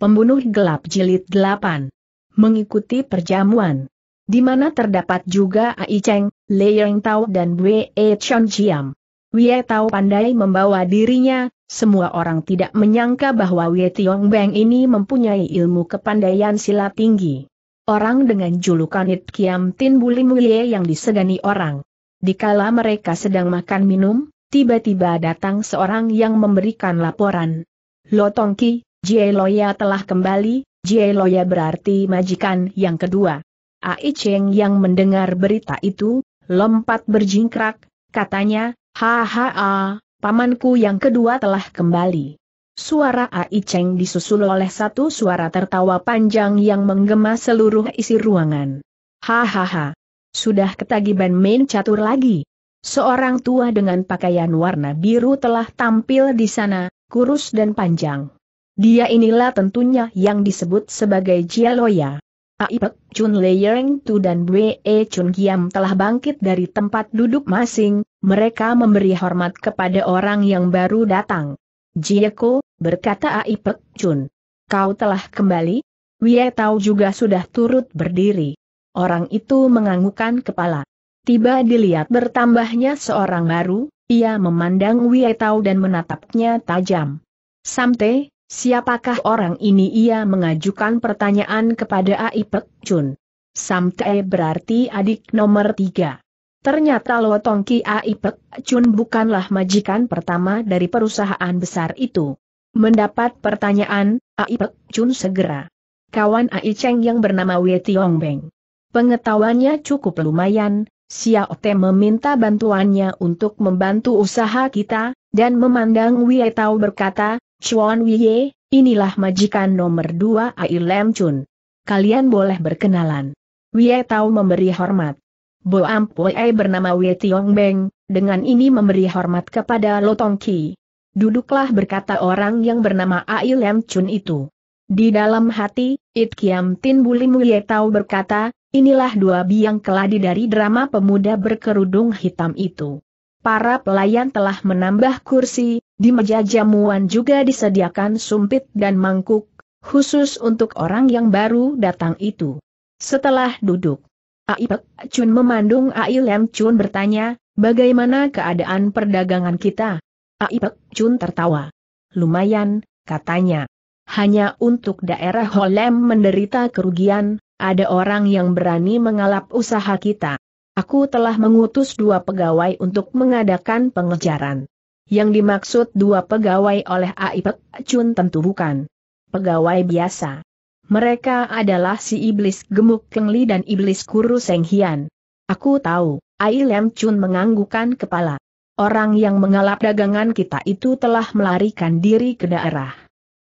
Pembunuh Gelap Jilid 8. Mengikuti perjamuan. Di mana terdapat juga Ai Cheng, Lei Yang Tao dan Wei e Chong Jiam. Wei Tao pandai membawa dirinya, semua orang tidak menyangka bahwa Wei Tiong Beng ini mempunyai ilmu kepandaian silat tinggi. Orang dengan julukan It Kiam Tin Buli Mulye yang disegani orang. Dikala mereka sedang makan minum, tiba-tiba datang seorang yang memberikan laporan. Lo Tongki, Jie Loya telah kembali, Jie Loya berarti majikan yang kedua. Ai Cheng yang mendengar berita itu, lompat berjingkrak, katanya, Hahaha, pamanku yang kedua telah kembali. Suara Ai Cheng disusul oleh satu suara tertawa panjang yang menggema seluruh isi ruangan. Hahaha. Sudah ketagiban main catur lagi. Seorang tua dengan pakaian warna biru telah tampil di sana, kurus dan panjang. Dia inilah tentunya yang disebut sebagai Jialoya. Aipek, Chun Leyeng Tu dan Bwe e Chun Giam telah bangkit dari tempat duduk masing, mereka memberi hormat kepada orang yang baru datang. Jieko, berkata Aipek Chun. Kau telah kembali? Wie Tau juga sudah turut berdiri. Orang itu menganggukkan kepala. Tiba dilihat bertambahnya seorang baru, ia memandang Wie Tau dan menatapnya tajam. Samte, Siapakah orang ini ia mengajukan pertanyaan kepada Ai Pek Chun. Samtae berarti adik nomor tiga. Ternyata Lo Tongki Ai Pek Chun bukanlah majikan pertama dari perusahaan besar itu. Mendapat pertanyaan, Ai Pek Chun segera. Kawan Ai Cheng yang bernama Wei Tiong Beng. Pengetahuannya cukup lumayan, Xiao Te meminta bantuannya untuk membantu usaha kita, dan memandang Wei Tao berkata, Chuan Wiye, inilah majikan nomor dua Ai Lam Chun. Kalian boleh berkenalan. Wiye tahu memberi hormat. Bo Ai bernama Wei Tiong Beng, dengan ini memberi hormat kepada Lo Tong Ki. Duduklah berkata orang yang bernama Ai Lam Chun itu. Di dalam hati, It Kiam Tin Bulim Wiye tahu berkata, Inilah dua biang keladi dari drama pemuda berkerudung hitam itu. Para pelayan telah menambah kursi, di meja jamuan juga disediakan sumpit dan mangkuk, khusus untuk orang yang baru datang itu. Setelah duduk, Aipek Chun memandung Ai Chun bertanya, bagaimana keadaan perdagangan kita? Aipek Chun tertawa. Lumayan, katanya. Hanya untuk daerah Holem menderita kerugian, ada orang yang berani mengalap usaha kita. Aku telah mengutus dua pegawai untuk mengadakan pengejaran. Yang dimaksud dua pegawai oleh Aipek Chun tentu bukan pegawai biasa. Mereka adalah si iblis gemuk Kengli dan iblis kurus Seng Hian. Aku tahu, Ai Lem Chun menganggukan kepala. Orang yang mengalap dagangan kita itu telah melarikan diri ke daerah.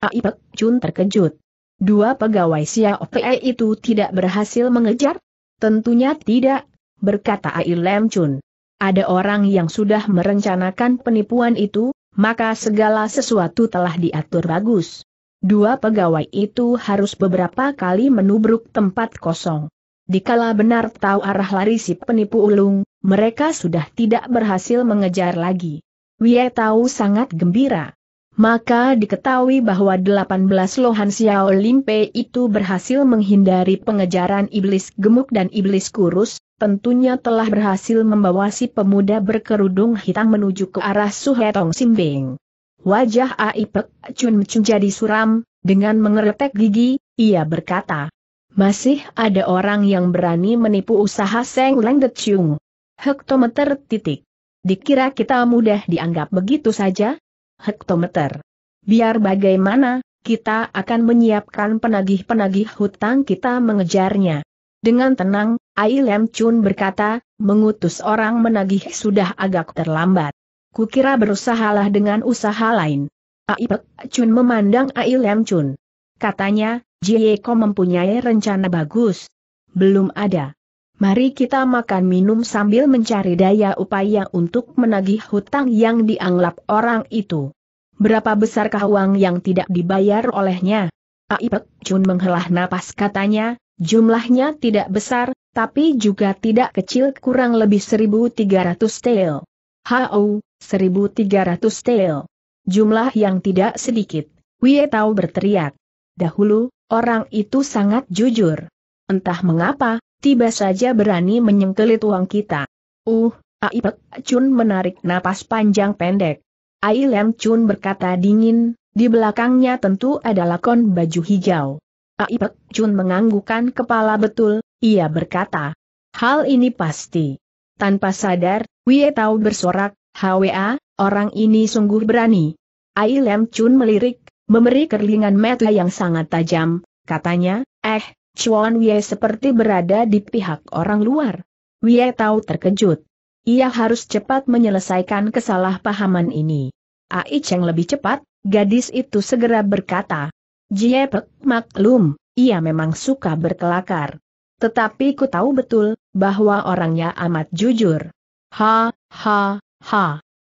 Ai Chun terkejut. Dua pegawai Xiao Pei itu tidak berhasil mengejar? Tentunya tidak, berkata Ai Lem Chun ada orang yang sudah merencanakan penipuan itu, maka segala sesuatu telah diatur bagus. Dua pegawai itu harus beberapa kali menubruk tempat kosong. Dikala benar tahu arah lari si penipu ulung, mereka sudah tidak berhasil mengejar lagi. Wie tahu sangat gembira. Maka diketahui bahwa 18 lohan Xiao Limpe itu berhasil menghindari pengejaran iblis gemuk dan iblis kurus, tentunya telah berhasil membawa si pemuda berkerudung hitam menuju ke arah Suhetong Simbing. Wajah Aipek Chun Chun jadi suram, dengan mengeretek gigi, ia berkata. Masih ada orang yang berani menipu usaha Seng Leng De Chung. Hektometer titik. Dikira kita mudah dianggap begitu saja? Hektometer. Biar bagaimana, kita akan menyiapkan penagih-penagih hutang kita mengejarnya. Dengan tenang, Ai Lem Chun berkata, mengutus orang menagih sudah agak terlambat. Kukira berusahalah dengan usaha lain. Ai Chun memandang Ai Lem Chun. Katanya, Jieko mempunyai rencana bagus. Belum ada. Mari kita makan minum sambil mencari daya upaya untuk menagih hutang yang dianggap orang itu. Berapa besarkah uang yang tidak dibayar olehnya? Aipek Chun menghela napas katanya, Jumlahnya tidak besar, tapi juga tidak kecil kurang lebih 1.300 tel. Hau, 1.300 tel. Jumlah yang tidak sedikit, Wie Tao berteriak. Dahulu, orang itu sangat jujur. Entah mengapa, tiba saja berani menyengkelit uang kita. Uh, Aipek Chun menarik napas panjang pendek. Ai Lem Chun berkata dingin, di belakangnya tentu adalah kon baju hijau. Aipek Chun menganggukkan kepala betul, ia berkata. Hal ini pasti. Tanpa sadar, Wie Tau bersorak, HWA, orang ini sungguh berani. Ai Lem Chun melirik, memberi kerlingan mata yang sangat tajam, katanya, eh, Chuan Wie seperti berada di pihak orang luar. Wie Tau terkejut. Ia harus cepat menyelesaikan kesalahpahaman ini. Ai Cheng lebih cepat, gadis itu segera berkata, Jie Jiepek maklum, ia memang suka berkelakar. Tetapi ku tahu betul, bahwa orangnya amat jujur. Ha, ha, ha.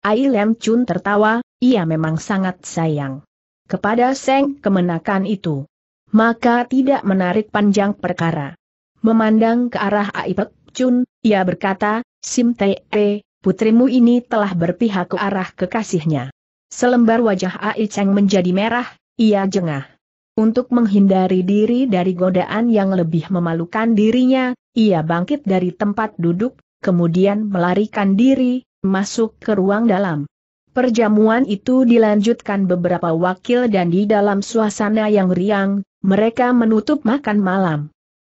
Ai Lem Chun tertawa, ia memang sangat sayang. Kepada Seng kemenakan itu. Maka tidak menarik panjang perkara. Memandang ke arah Ai Pek Chun, ia berkata, Sim Te putrimu ini telah berpihak ke arah kekasihnya. Selembar wajah Ai Cheng menjadi merah, ia jengah. Untuk menghindari diri dari godaan yang lebih memalukan dirinya, ia bangkit dari tempat duduk, kemudian melarikan diri, masuk ke ruang dalam. Perjamuan itu dilanjutkan beberapa wakil dan di dalam suasana yang riang, mereka menutup makan malam.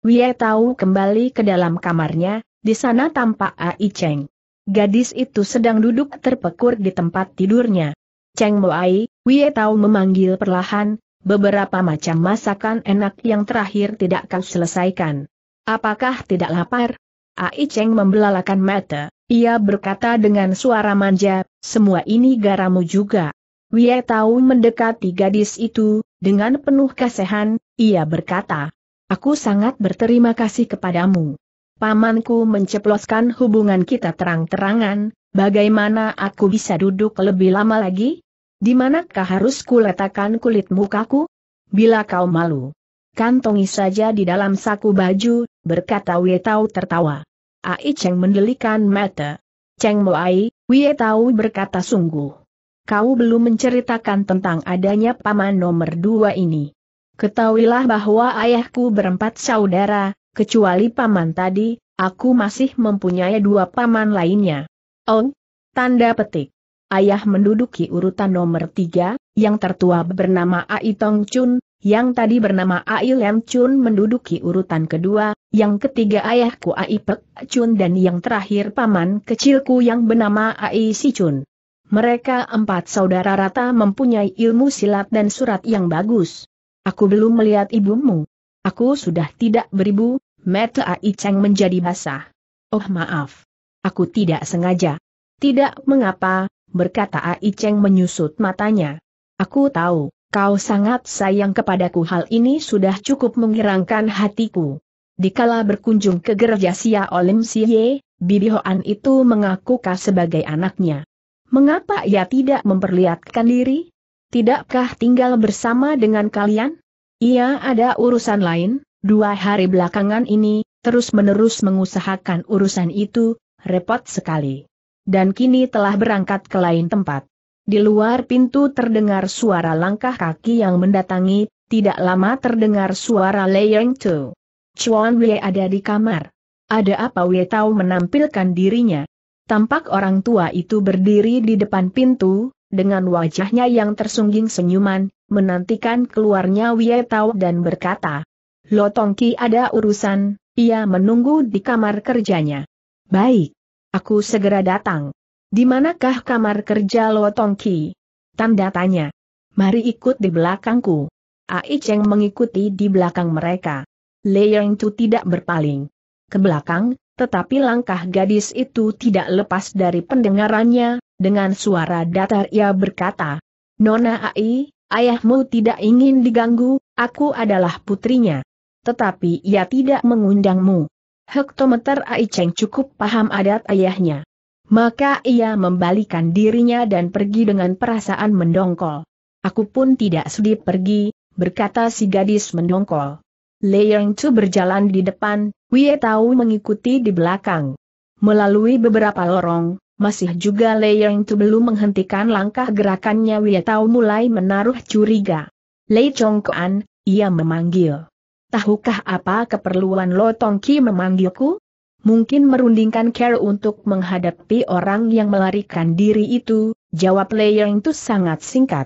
Wie tahu kembali ke dalam kamarnya, di sana tampak Ai Cheng. Gadis itu sedang duduk terpekur di tempat tidurnya. Cheng Moai, Wie tahu memanggil perlahan, Beberapa macam masakan enak yang terakhir tidak kau selesaikan. Apakah tidak lapar? Ai Cheng membelalakan mata, ia berkata dengan suara manja, semua ini garamu juga. Wie tahu mendekati gadis itu, dengan penuh kasihan, ia berkata, Aku sangat berterima kasih kepadamu. Pamanku menceploskan hubungan kita terang-terangan, bagaimana aku bisa duduk lebih lama lagi? Di manakah harus kuletakkan kulit mukaku? Bila kau malu, kantongi saja di dalam saku baju, berkata Wietau tertawa. Ai Cheng mendelikan mata. Cheng Moai, Wietau berkata sungguh. Kau belum menceritakan tentang adanya paman nomor dua ini. Ketahuilah bahwa ayahku berempat saudara, kecuali paman tadi, aku masih mempunyai dua paman lainnya. Oh, tanda petik ayah menduduki urutan nomor tiga, yang tertua bernama Ai Tong Chun, yang tadi bernama Ai Lem Chun menduduki urutan kedua, yang ketiga ayahku Ai Pek Chun dan yang terakhir paman kecilku yang bernama Ai Si Chun. Mereka empat saudara rata mempunyai ilmu silat dan surat yang bagus. Aku belum melihat ibumu. Aku sudah tidak beribu, mata Ai Cheng menjadi basah. Oh maaf. Aku tidak sengaja. Tidak mengapa, berkata Ai Cheng menyusut matanya. Aku tahu, kau sangat sayang kepadaku hal ini sudah cukup mengirangkan hatiku. Dikala berkunjung ke gereja Sia Olim Siye, Bibi Hoan itu mengaku kau sebagai anaknya. Mengapa ia tidak memperlihatkan diri? Tidakkah tinggal bersama dengan kalian? Ia ada urusan lain, dua hari belakangan ini, terus-menerus mengusahakan urusan itu, repot sekali dan kini telah berangkat ke lain tempat. Di luar pintu terdengar suara langkah kaki yang mendatangi, tidak lama terdengar suara Leyeng Tu. Chuan Wei ada di kamar. Ada apa Wei Tao menampilkan dirinya? Tampak orang tua itu berdiri di depan pintu, dengan wajahnya yang tersungging senyuman, menantikan keluarnya Wei Tao dan berkata, Lo Tongki ada urusan, ia menunggu di kamar kerjanya. Baik. Aku segera datang. Di manakah kamar kerja Lo Tongki? Tanda tanya. Mari ikut di belakangku. Ai Cheng mengikuti di belakang mereka. Lei Yong Tu tidak berpaling. Ke belakang, tetapi langkah gadis itu tidak lepas dari pendengarannya, dengan suara datar ia berkata, Nona Ai, ayahmu tidak ingin diganggu, aku adalah putrinya. Tetapi ia tidak mengundangmu hektometer Ai Cheng cukup paham adat ayahnya. Maka ia membalikan dirinya dan pergi dengan perasaan mendongkol. Aku pun tidak sedih pergi, berkata si gadis mendongkol. Leyong Chu berjalan di depan, Wie Tao mengikuti di belakang. Melalui beberapa lorong, masih juga Leyong Chu belum menghentikan langkah gerakannya Wie Tao mulai menaruh curiga. Lei Kuan, ia memanggil tahukah apa keperluan Lo Tongki memanggilku? Mungkin merundingkan care untuk menghadapi orang yang melarikan diri itu, jawab Yang itu sangat singkat.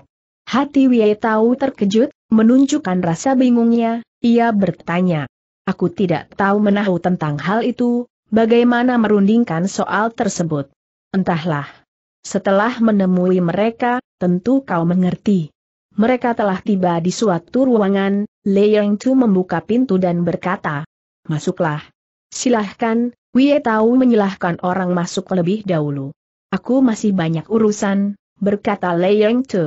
Hati Wei Tao terkejut, menunjukkan rasa bingungnya, ia bertanya. Aku tidak tahu menahu tentang hal itu, bagaimana merundingkan soal tersebut. Entahlah. Setelah menemui mereka, tentu kau mengerti. Mereka telah tiba di suatu ruangan, Yang Tu membuka pintu dan berkata, Masuklah. Silahkan, Wie Tao menyilahkan orang masuk lebih dahulu. Aku masih banyak urusan, berkata Yang Tu.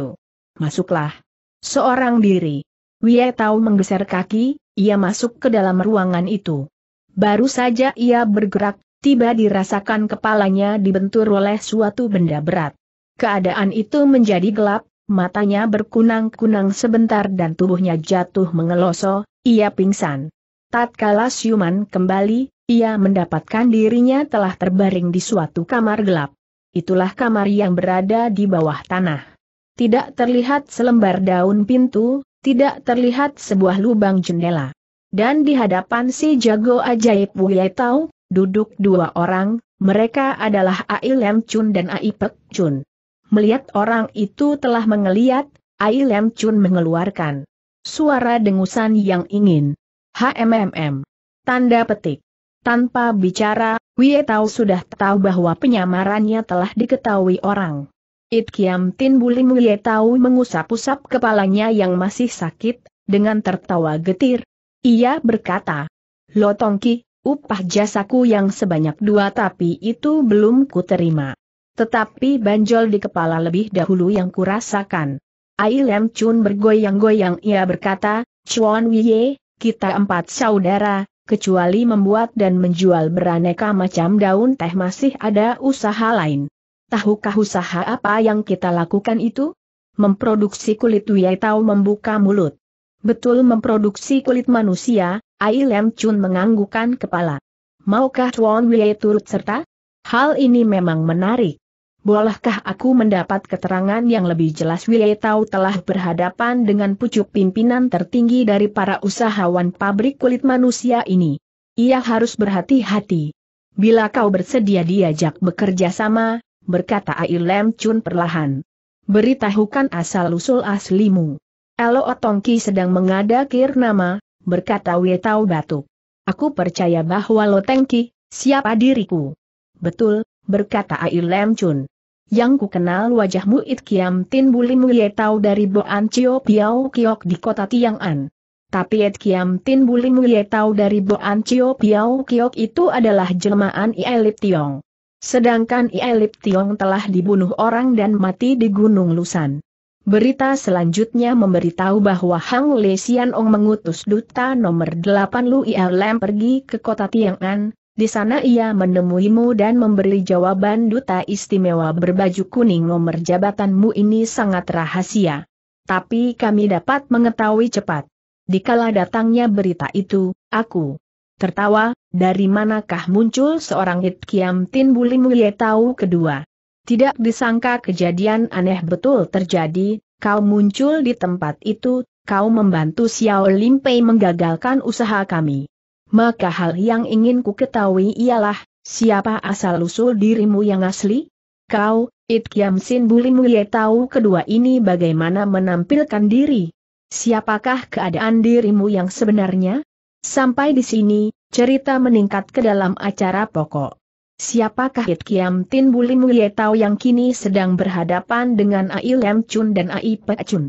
Masuklah. Seorang diri. Wie Tao menggeser kaki, ia masuk ke dalam ruangan itu. Baru saja ia bergerak, tiba dirasakan kepalanya dibentur oleh suatu benda berat. Keadaan itu menjadi gelap, matanya berkunang-kunang sebentar dan tubuhnya jatuh mengeloso, ia pingsan. Tatkala siuman kembali, ia mendapatkan dirinya telah terbaring di suatu kamar gelap. Itulah kamar yang berada di bawah tanah. Tidak terlihat selembar daun pintu, tidak terlihat sebuah lubang jendela. Dan di hadapan si jago ajaib Wuyetau, duduk dua orang, mereka adalah Ailem Chun dan Aipek Chun. Melihat orang itu telah mengeliat, Ai Lem Chun mengeluarkan suara dengusan yang ingin. HMMM. Tanda petik. Tanpa bicara, Wie Tao sudah tahu bahwa penyamarannya telah diketahui orang. It Kiam Tin Bulim Wie Tao mengusap-usap kepalanya yang masih sakit, dengan tertawa getir. Ia berkata, Lotongki, upah jasaku yang sebanyak dua tapi itu belum kuterima. Tetapi banjol di kepala lebih dahulu yang kurasakan. Ai Lem Chun bergoyang-goyang ia berkata, Chuan Wiye, kita empat saudara, kecuali membuat dan menjual beraneka macam daun teh masih ada usaha lain. Tahukah usaha apa yang kita lakukan itu? Memproduksi kulit Wiye Tau membuka mulut. Betul memproduksi kulit manusia, Ai Lem Chun menganggukkan kepala. Maukah Chuan Wei turut serta? Hal ini memang menarik. Bolehkah aku mendapat keterangan yang lebih jelas Wei tahu telah berhadapan dengan pucuk pimpinan tertinggi dari para usahawan pabrik kulit manusia ini. Ia harus berhati-hati. Bila kau bersedia diajak bekerja sama, berkata Ai Lem Chun perlahan. Beritahukan asal-usul aslimu. Elo Otongki sedang mengada nama, berkata Wietau batuk. Aku percaya bahwa Lo Lotengki, siapa diriku. Betul, berkata Ai Lem Chun yang ku kenal wajahmu It Kiam Tin Buli Ye tahu dari Boan Cio Piao Kiok di kota Tiang'an. Tapi It Kiam Tin Buli Ye tahu dari Boan Cio Piao Kiok itu adalah jelmaan Ielip Tiong. Sedangkan Ielip Tiong telah dibunuh orang dan mati di Gunung Lusan. Berita selanjutnya memberitahu bahwa Hang Le Xian Ong mengutus duta nomor 8 Lu Ia Lam pergi ke kota Tiang'an, di sana ia menemuimu dan memberi jawaban duta istimewa berbaju kuning nomor jabatanmu ini sangat rahasia. Tapi kami dapat mengetahui cepat. Dikala datangnya berita itu, aku tertawa, dari manakah muncul seorang It Kiam Tin Buli mulia tahu kedua. Tidak disangka kejadian aneh betul terjadi, kau muncul di tempat itu, kau membantu Xiao Limpei menggagalkan usaha kami maka hal yang ingin ku ketahui ialah, siapa asal-usul dirimu yang asli? Kau, It Kiam Sin Bulimu tahu kedua ini bagaimana menampilkan diri. Siapakah keadaan dirimu yang sebenarnya? Sampai di sini, cerita meningkat ke dalam acara pokok. Siapakah It Kiam Tin Bulimu tahu yang kini sedang berhadapan dengan Ai Chun dan Ai Pe Chun?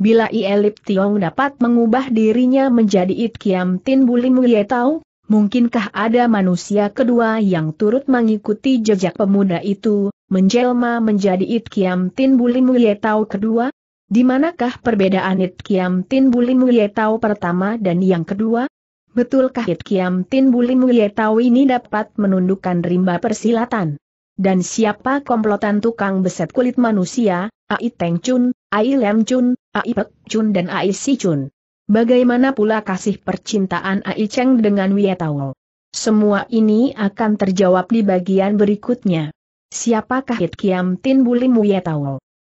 Bila Ielip Tiong dapat mengubah dirinya menjadi It Tin Bulim Wietau, mungkinkah ada manusia kedua yang turut mengikuti jejak pemuda itu, menjelma menjadi It Tin Bulim Wietau kedua? Di manakah perbedaan It Tin Bulim Wietau pertama dan yang kedua? Betulkah It Tin Bulim Wietau ini dapat menundukkan rimba persilatan? Dan siapa komplotan tukang beset kulit manusia, Ai Teng Chun, Ai Lem Chun, Ai Pek Chun dan Ai Si Chun. Bagaimana pula kasih percintaan Ai Cheng dengan Wie Semua ini akan terjawab di bagian berikutnya. Siapakah Yit Kiam Tin Bulim Wie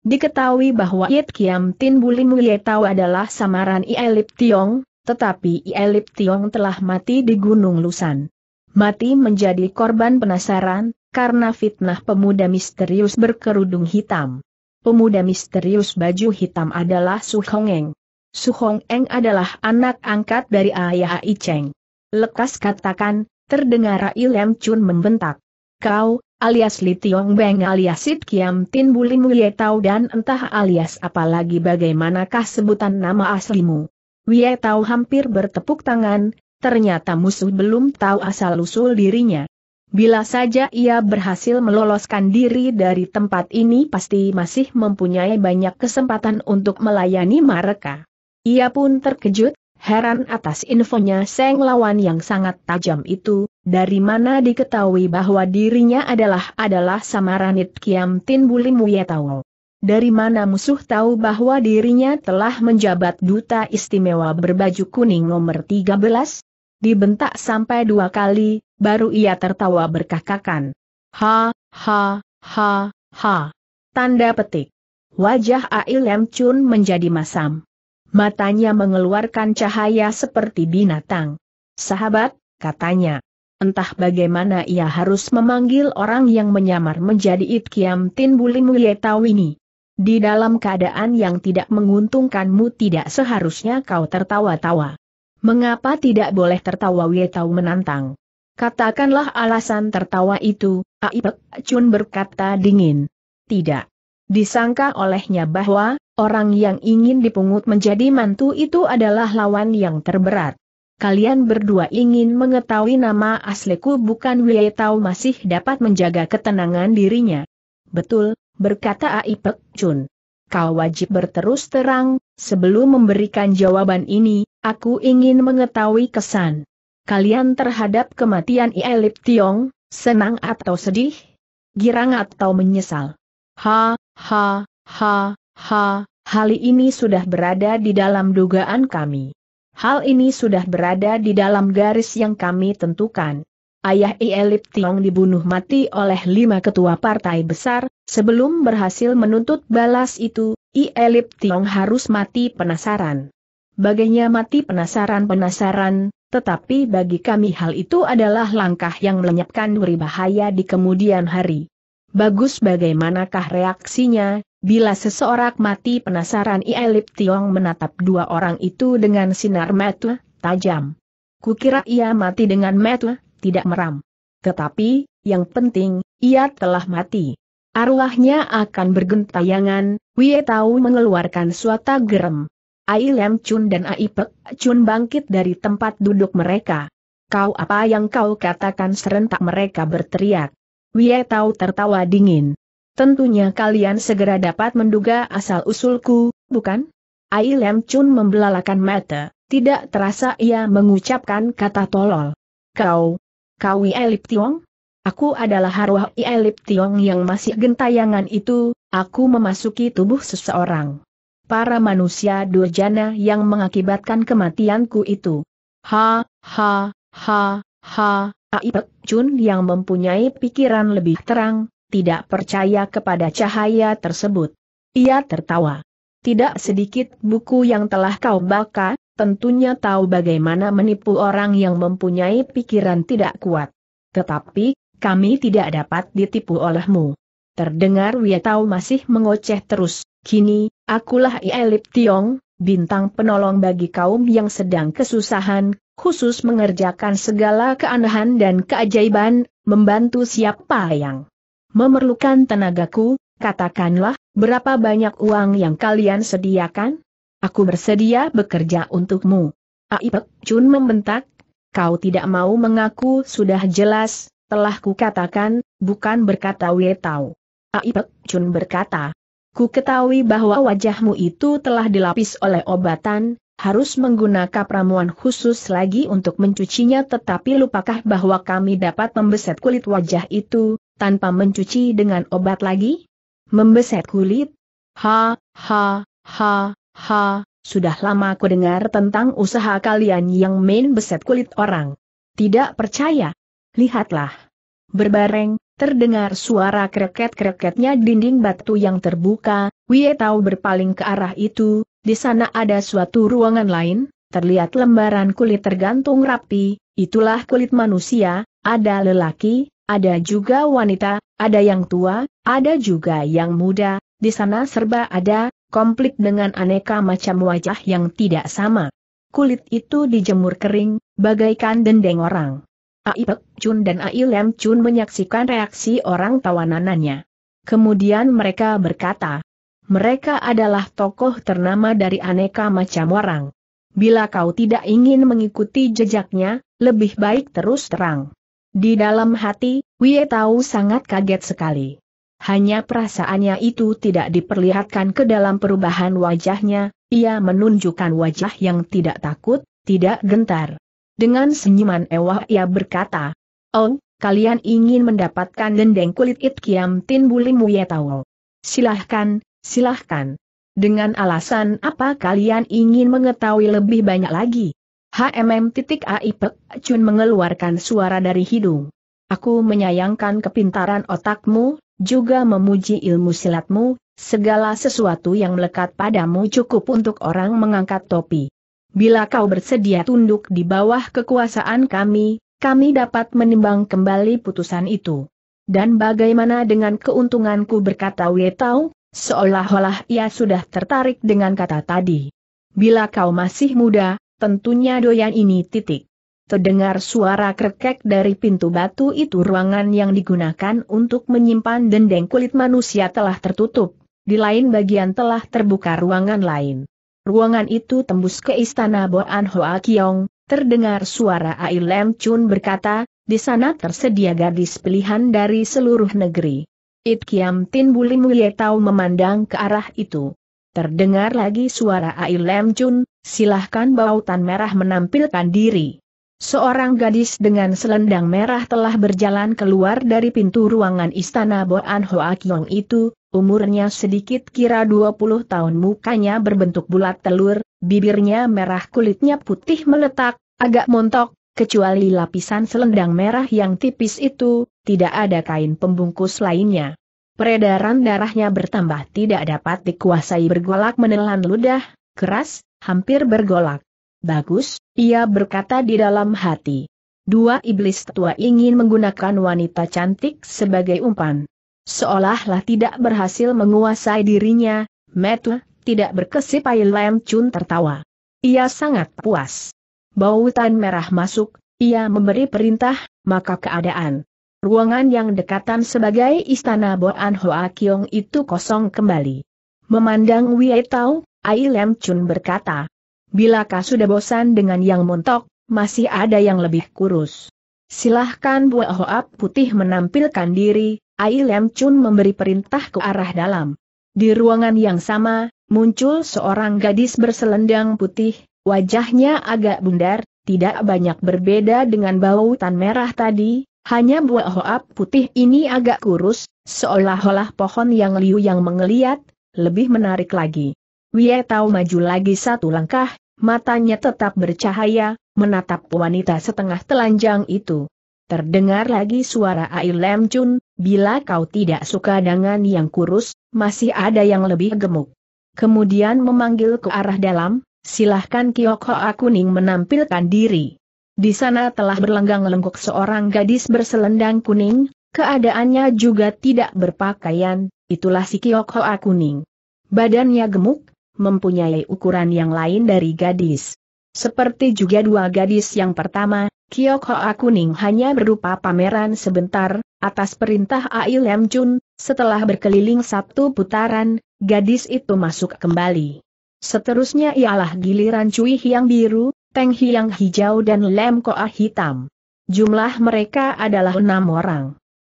Diketahui bahwa Yit Kiam Tin Bulim Wie adalah samaran Lip Tiong, tetapi Lip Tiong telah mati di Gunung Lusan. Mati menjadi korban penasaran, karena fitnah pemuda misterius berkerudung hitam. Pemuda misterius baju hitam adalah Su Hongeng. Su Hongeng adalah anak angkat dari ayah Ai Cheng. Lekas katakan, terdengar Rai Lem Chun membentak. Kau, alias Li Tiong Beng alias Sit Kiam Tin Bulin Wie Tau dan entah alias apalagi bagaimanakah sebutan nama aslimu. Wie Tau hampir bertepuk tangan, ternyata musuh belum tahu asal-usul dirinya. Bila saja ia berhasil meloloskan diri dari tempat ini pasti masih mempunyai banyak kesempatan untuk melayani mereka. Ia pun terkejut, heran atas infonya Seng Lawan yang sangat tajam itu, dari mana diketahui bahwa dirinya adalah adalah Samaranit Kiam Tin Bulim Wietawo. Dari mana musuh tahu bahwa dirinya telah menjabat duta istimewa berbaju kuning nomor 13? Dibentak sampai dua kali, Baru ia tertawa berkakakan. Ha, ha, ha, ha. Tanda petik. Wajah Ai Chun menjadi masam. Matanya mengeluarkan cahaya seperti binatang. Sahabat, katanya. Entah bagaimana ia harus memanggil orang yang menyamar menjadi It Kiam Tin Bulim ini. Di dalam keadaan yang tidak menguntungkanmu tidak seharusnya kau tertawa-tawa. Mengapa tidak boleh tertawa Wietau menantang? Katakanlah alasan tertawa itu, Aipek Chun berkata dingin. Tidak. Disangka olehnya bahwa, orang yang ingin dipungut menjadi mantu itu adalah lawan yang terberat. Kalian berdua ingin mengetahui nama asliku bukan Wei Tao masih dapat menjaga ketenangan dirinya. Betul, berkata Aipek Chun. Kau wajib berterus terang, sebelum memberikan jawaban ini, aku ingin mengetahui kesan kalian terhadap kematian Ielip Tiong, senang atau sedih? Girang atau menyesal? Ha, ha, ha, ha, hal ini sudah berada di dalam dugaan kami. Hal ini sudah berada di dalam garis yang kami tentukan. Ayah Ielip Tiong dibunuh mati oleh lima ketua partai besar, sebelum berhasil menuntut balas itu, Ielip Tiong harus mati penasaran. Baginya mati penasaran-penasaran, tetapi bagi kami hal itu adalah langkah yang melenyapkan duri bahaya di kemudian hari. Bagus bagaimanakah reaksinya, bila seseorang mati penasaran Ielip Tiong menatap dua orang itu dengan sinar mata tajam. Kukira ia mati dengan metu, tidak meram. Tetapi, yang penting, ia telah mati. Arwahnya akan bergentayangan, Wietau mengeluarkan suata gerem. Ai Lem Chun dan Ai Pek Chun bangkit dari tempat duduk mereka. Kau apa yang kau katakan serentak mereka berteriak. Wie Tau tertawa dingin. Tentunya kalian segera dapat menduga asal-usulku, bukan? Ai Lem Chun membelalakan mata, tidak terasa ia mengucapkan kata tolol. Kau, kau Lip Tiong? Aku adalah Wie Lip Tiong yang masih gentayangan itu, aku memasuki tubuh seseorang para manusia durjana yang mengakibatkan kematianku itu. Ha, ha, ha, ha, Aipek Chun yang mempunyai pikiran lebih terang, tidak percaya kepada cahaya tersebut. Ia tertawa. Tidak sedikit buku yang telah kau baca, tentunya tahu bagaimana menipu orang yang mempunyai pikiran tidak kuat. Tetapi, kami tidak dapat ditipu olehmu. Terdengar Wiatau masih mengoceh terus, kini, akulah Ielip Tiong, bintang penolong bagi kaum yang sedang kesusahan, khusus mengerjakan segala keanehan dan keajaiban, membantu siapa yang memerlukan tenagaku, katakanlah, berapa banyak uang yang kalian sediakan? Aku bersedia bekerja untukmu. Aipek Chun membentak, kau tidak mau mengaku sudah jelas, telah kukatakan, bukan berkata Wetau. Ipek Chun berkata. Ku ketahui bahwa wajahmu itu telah dilapis oleh obatan, harus menggunakan ramuan khusus lagi untuk mencucinya tetapi lupakah bahwa kami dapat membeset kulit wajah itu, tanpa mencuci dengan obat lagi? Membeset kulit? Ha, ha, ha, ha, sudah lama aku dengar tentang usaha kalian yang main beset kulit orang. Tidak percaya? Lihatlah. Berbareng, Terdengar suara kreket-kreketnya dinding batu yang terbuka, Wie Tao berpaling ke arah itu, di sana ada suatu ruangan lain, terlihat lembaran kulit tergantung rapi, itulah kulit manusia, ada lelaki, ada juga wanita, ada yang tua, ada juga yang muda, di sana serba ada, komplit dengan aneka macam wajah yang tidak sama. Kulit itu dijemur kering, bagaikan dendeng orang. Ai Pek Chun dan Ailem Lem Chun menyaksikan reaksi orang tawananannya. Kemudian mereka berkata, mereka adalah tokoh ternama dari aneka macam orang. Bila kau tidak ingin mengikuti jejaknya, lebih baik terus terang. Di dalam hati, Wie tahu sangat kaget sekali. Hanya perasaannya itu tidak diperlihatkan ke dalam perubahan wajahnya, ia menunjukkan wajah yang tidak takut, tidak gentar. Dengan senyuman ewah ia berkata, Oh, kalian ingin mendapatkan dendeng kulit it kiam tin bulimu ya tahu. Silahkan, silahkan. Dengan alasan apa kalian ingin mengetahui lebih banyak lagi? HMM titik Aipek Chun mengeluarkan suara dari hidung. Aku menyayangkan kepintaran otakmu, juga memuji ilmu silatmu, segala sesuatu yang melekat padamu cukup untuk orang mengangkat topi. Bila kau bersedia tunduk di bawah kekuasaan kami, kami dapat menimbang kembali putusan itu. Dan bagaimana dengan keuntunganku berkata Wetau, seolah-olah ia sudah tertarik dengan kata tadi. Bila kau masih muda, tentunya doyan ini titik. Terdengar suara krekek dari pintu batu itu ruangan yang digunakan untuk menyimpan dendeng kulit manusia telah tertutup, di lain bagian telah terbuka ruangan lain. Ruangan itu tembus ke istana Boan Hoa Kiong, terdengar suara Ai Lem Chun berkata, di sana tersedia gadis pilihan dari seluruh negeri. It Kiam Tin Buli Mulie Tau memandang ke arah itu. Terdengar lagi suara Ai Lem Chun, silahkan bautan merah menampilkan diri. Seorang gadis dengan selendang merah telah berjalan keluar dari pintu ruangan istana Boan Hoa Kyong itu, umurnya sedikit kira 20 tahun mukanya berbentuk bulat telur, bibirnya merah kulitnya putih meletak, agak montok, kecuali lapisan selendang merah yang tipis itu, tidak ada kain pembungkus lainnya. Peredaran darahnya bertambah tidak dapat dikuasai bergolak menelan ludah, keras, hampir bergolak. Bagus, ia berkata di dalam hati. Dua iblis tua ingin menggunakan wanita cantik sebagai umpan. Seolahlah tidak berhasil menguasai dirinya, Metu tidak berkesip Lam Chun tertawa. Ia sangat puas. Bautan merah masuk, ia memberi perintah, maka keadaan. Ruangan yang dekatan sebagai istana Boan Hoa Kiong itu kosong kembali. Memandang Wei Tao, Ai Lam Chun berkata, Bilakah sudah bosan dengan yang montok, masih ada yang lebih kurus. Silahkan Bu Hoap Putih menampilkan diri, Ai Lem Chun memberi perintah ke arah dalam. Di ruangan yang sama, muncul seorang gadis berselendang putih, wajahnya agak bundar, tidak banyak berbeda dengan bau tan merah tadi, hanya buah hoap putih ini agak kurus, seolah-olah pohon yang liu yang mengeliat, lebih menarik lagi. Wie tahu maju lagi satu langkah, Matanya tetap bercahaya, menatap wanita setengah telanjang itu. Terdengar lagi suara Air Lam Chun, bila kau tidak suka dengan yang kurus, masih ada yang lebih gemuk. Kemudian memanggil ke arah dalam, silahkan Kiok Hoa Kuning menampilkan diri. Di sana telah berlenggang lengkuk seorang gadis berselendang kuning, keadaannya juga tidak berpakaian, itulah si Kiok Hoa Kuning. Badannya gemuk, mempunyai ukuran yang lain dari gadis. Seperti juga dua gadis yang pertama, Kiok Hoa Kuning hanya berupa pameran sebentar, atas perintah Ai Lem Chun, setelah berkeliling satu putaran, gadis itu masuk kembali. Seterusnya ialah giliran Cui Hiang Biru, Teng Hiang Hijau dan Lem Koa Hitam. Jumlah mereka adalah enam orang.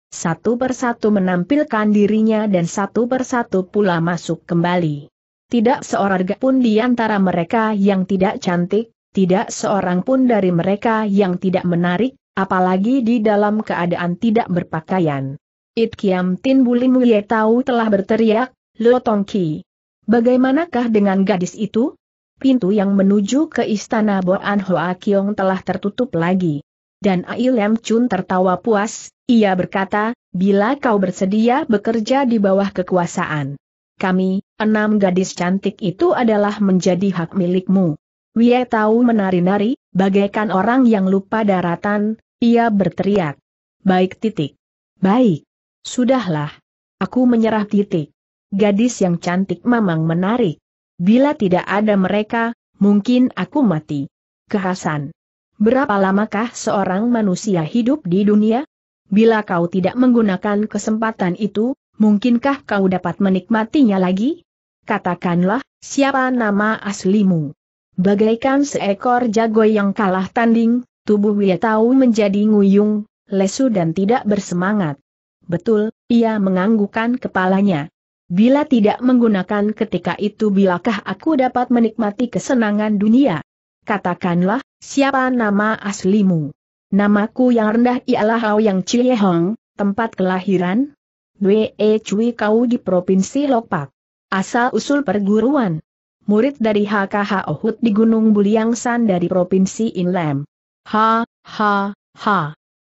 Satu persatu menampilkan dirinya dan satu persatu pula masuk kembali. Tidak seorang pun di antara mereka yang tidak cantik, tidak seorang pun dari mereka yang tidak menarik, apalagi di dalam keadaan tidak berpakaian. It Kiam Tin Bulim Ye Tau telah berteriak, Lo Tong Ki. Bagaimanakah dengan gadis itu? Pintu yang menuju ke istana Boan Hoa Kiong telah tertutup lagi. Dan Ai Chun tertawa puas, ia berkata, bila kau bersedia bekerja di bawah kekuasaan kami, enam gadis cantik itu adalah menjadi hak milikmu. Wie tahu menari-nari, bagaikan orang yang lupa daratan, ia berteriak. Baik titik. Baik. Sudahlah. Aku menyerah titik. Gadis yang cantik memang menarik. Bila tidak ada mereka, mungkin aku mati. Kehasan. Berapa lamakah seorang manusia hidup di dunia? Bila kau tidak menggunakan kesempatan itu, Mungkinkah kau dapat menikmatinya lagi? Katakanlah, siapa nama aslimu? Bagaikan seekor jago yang kalah tanding, tubuh tahu menjadi nguyung, lesu dan tidak bersemangat. Betul, ia menganggukkan kepalanya. Bila tidak menggunakan ketika itu bilakah aku dapat menikmati kesenangan dunia? Katakanlah, siapa nama aslimu? Namaku yang rendah ialah Hao Yang Cie Hong, tempat kelahiran, Dwe Cui Kau di Provinsi Lopak. Asal-usul perguruan. Murid dari HKH Ohut di Gunung Buliangsan dari Provinsi Inlem. Ha, ha, ha.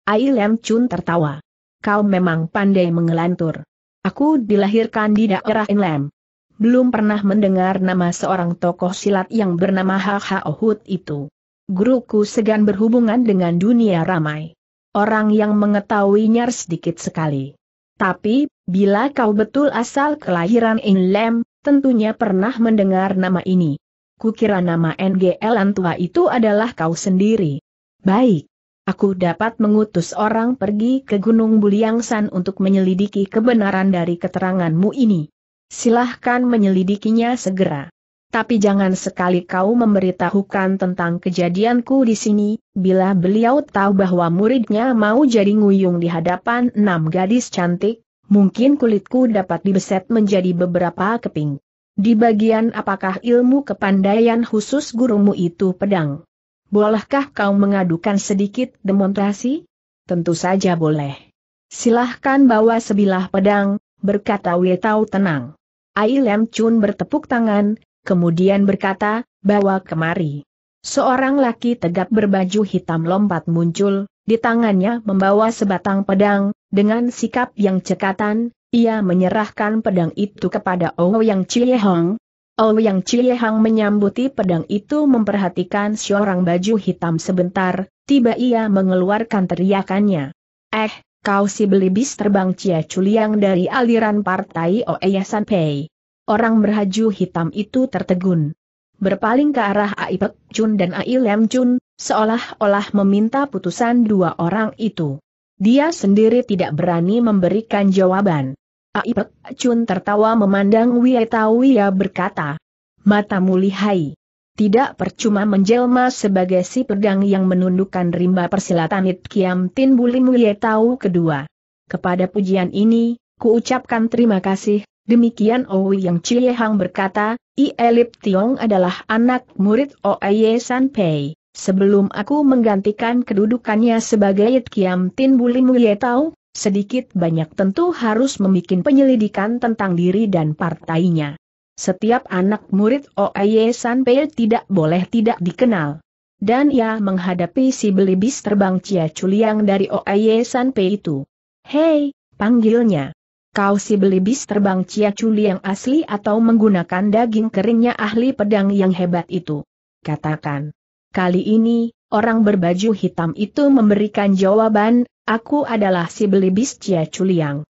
Ailem Chun tertawa. Kau memang pandai mengelantur. Aku dilahirkan di daerah Inlem. Belum pernah mendengar nama seorang tokoh silat yang bernama HH Ohut itu. Guruku segan berhubungan dengan dunia ramai. Orang yang mengetahuinya sedikit sekali. Tapi, bila kau betul asal kelahiran Inlem, tentunya pernah mendengar nama ini. Kukira nama NGL Antua itu adalah kau sendiri. Baik. Aku dapat mengutus orang pergi ke Gunung Buliangsan untuk menyelidiki kebenaran dari keteranganmu ini. Silahkan menyelidikinya segera tapi jangan sekali kau memberitahukan tentang kejadianku di sini, bila beliau tahu bahwa muridnya mau jadi nguyung di hadapan enam gadis cantik, mungkin kulitku dapat dibeset menjadi beberapa keping. Di bagian apakah ilmu kepandaian khusus gurumu itu pedang? Bolehkah kau mengadukan sedikit demonstrasi? Tentu saja boleh. Silahkan bawa sebilah pedang, berkata Wei Tao tenang. Ai Lem Chun bertepuk tangan, kemudian berkata, bawa kemari. Seorang laki tegap berbaju hitam lompat muncul, di tangannya membawa sebatang pedang, dengan sikap yang cekatan, ia menyerahkan pedang itu kepada Yang Ouyang Yang Ouyang Chiehong menyambuti pedang itu memperhatikan seorang baju hitam sebentar, tiba ia mengeluarkan teriakannya. Eh, kau si belibis terbang Cia Culiang dari aliran partai Oeya Sanpei. Orang berhaju hitam itu tertegun. Berpaling ke arah Aipek Chun dan Ailiam Chun, seolah-olah meminta putusan dua orang itu. Dia sendiri tidak berani memberikan jawaban. Aipek Chun tertawa memandang Wia berkata, mata mulihai. Tidak percuma menjelma sebagai si pedang yang menundukkan rimba persilatan It Kiam Tin Bulim Wietau kedua. Kepada pujian ini, kuucapkan terima kasih, Demikian Owi yang Chie Hang berkata, I Elip Tiong adalah anak murid Oye Pei. Sebelum aku menggantikan kedudukannya sebagai Kiam Tin Bulimu Ye Tau, sedikit banyak tentu harus membuat penyelidikan tentang diri dan partainya. Setiap anak murid Oye Pei tidak boleh tidak dikenal. Dan ia menghadapi si belibis terbang Cia Culiang dari Oye Pei itu. Hei, panggilnya kau si belibis terbang Cia Chuli yang asli atau menggunakan daging keringnya ahli pedang yang hebat itu? Katakan. Kali ini, orang berbaju hitam itu memberikan jawaban, aku adalah si belibis Cia Chuliang.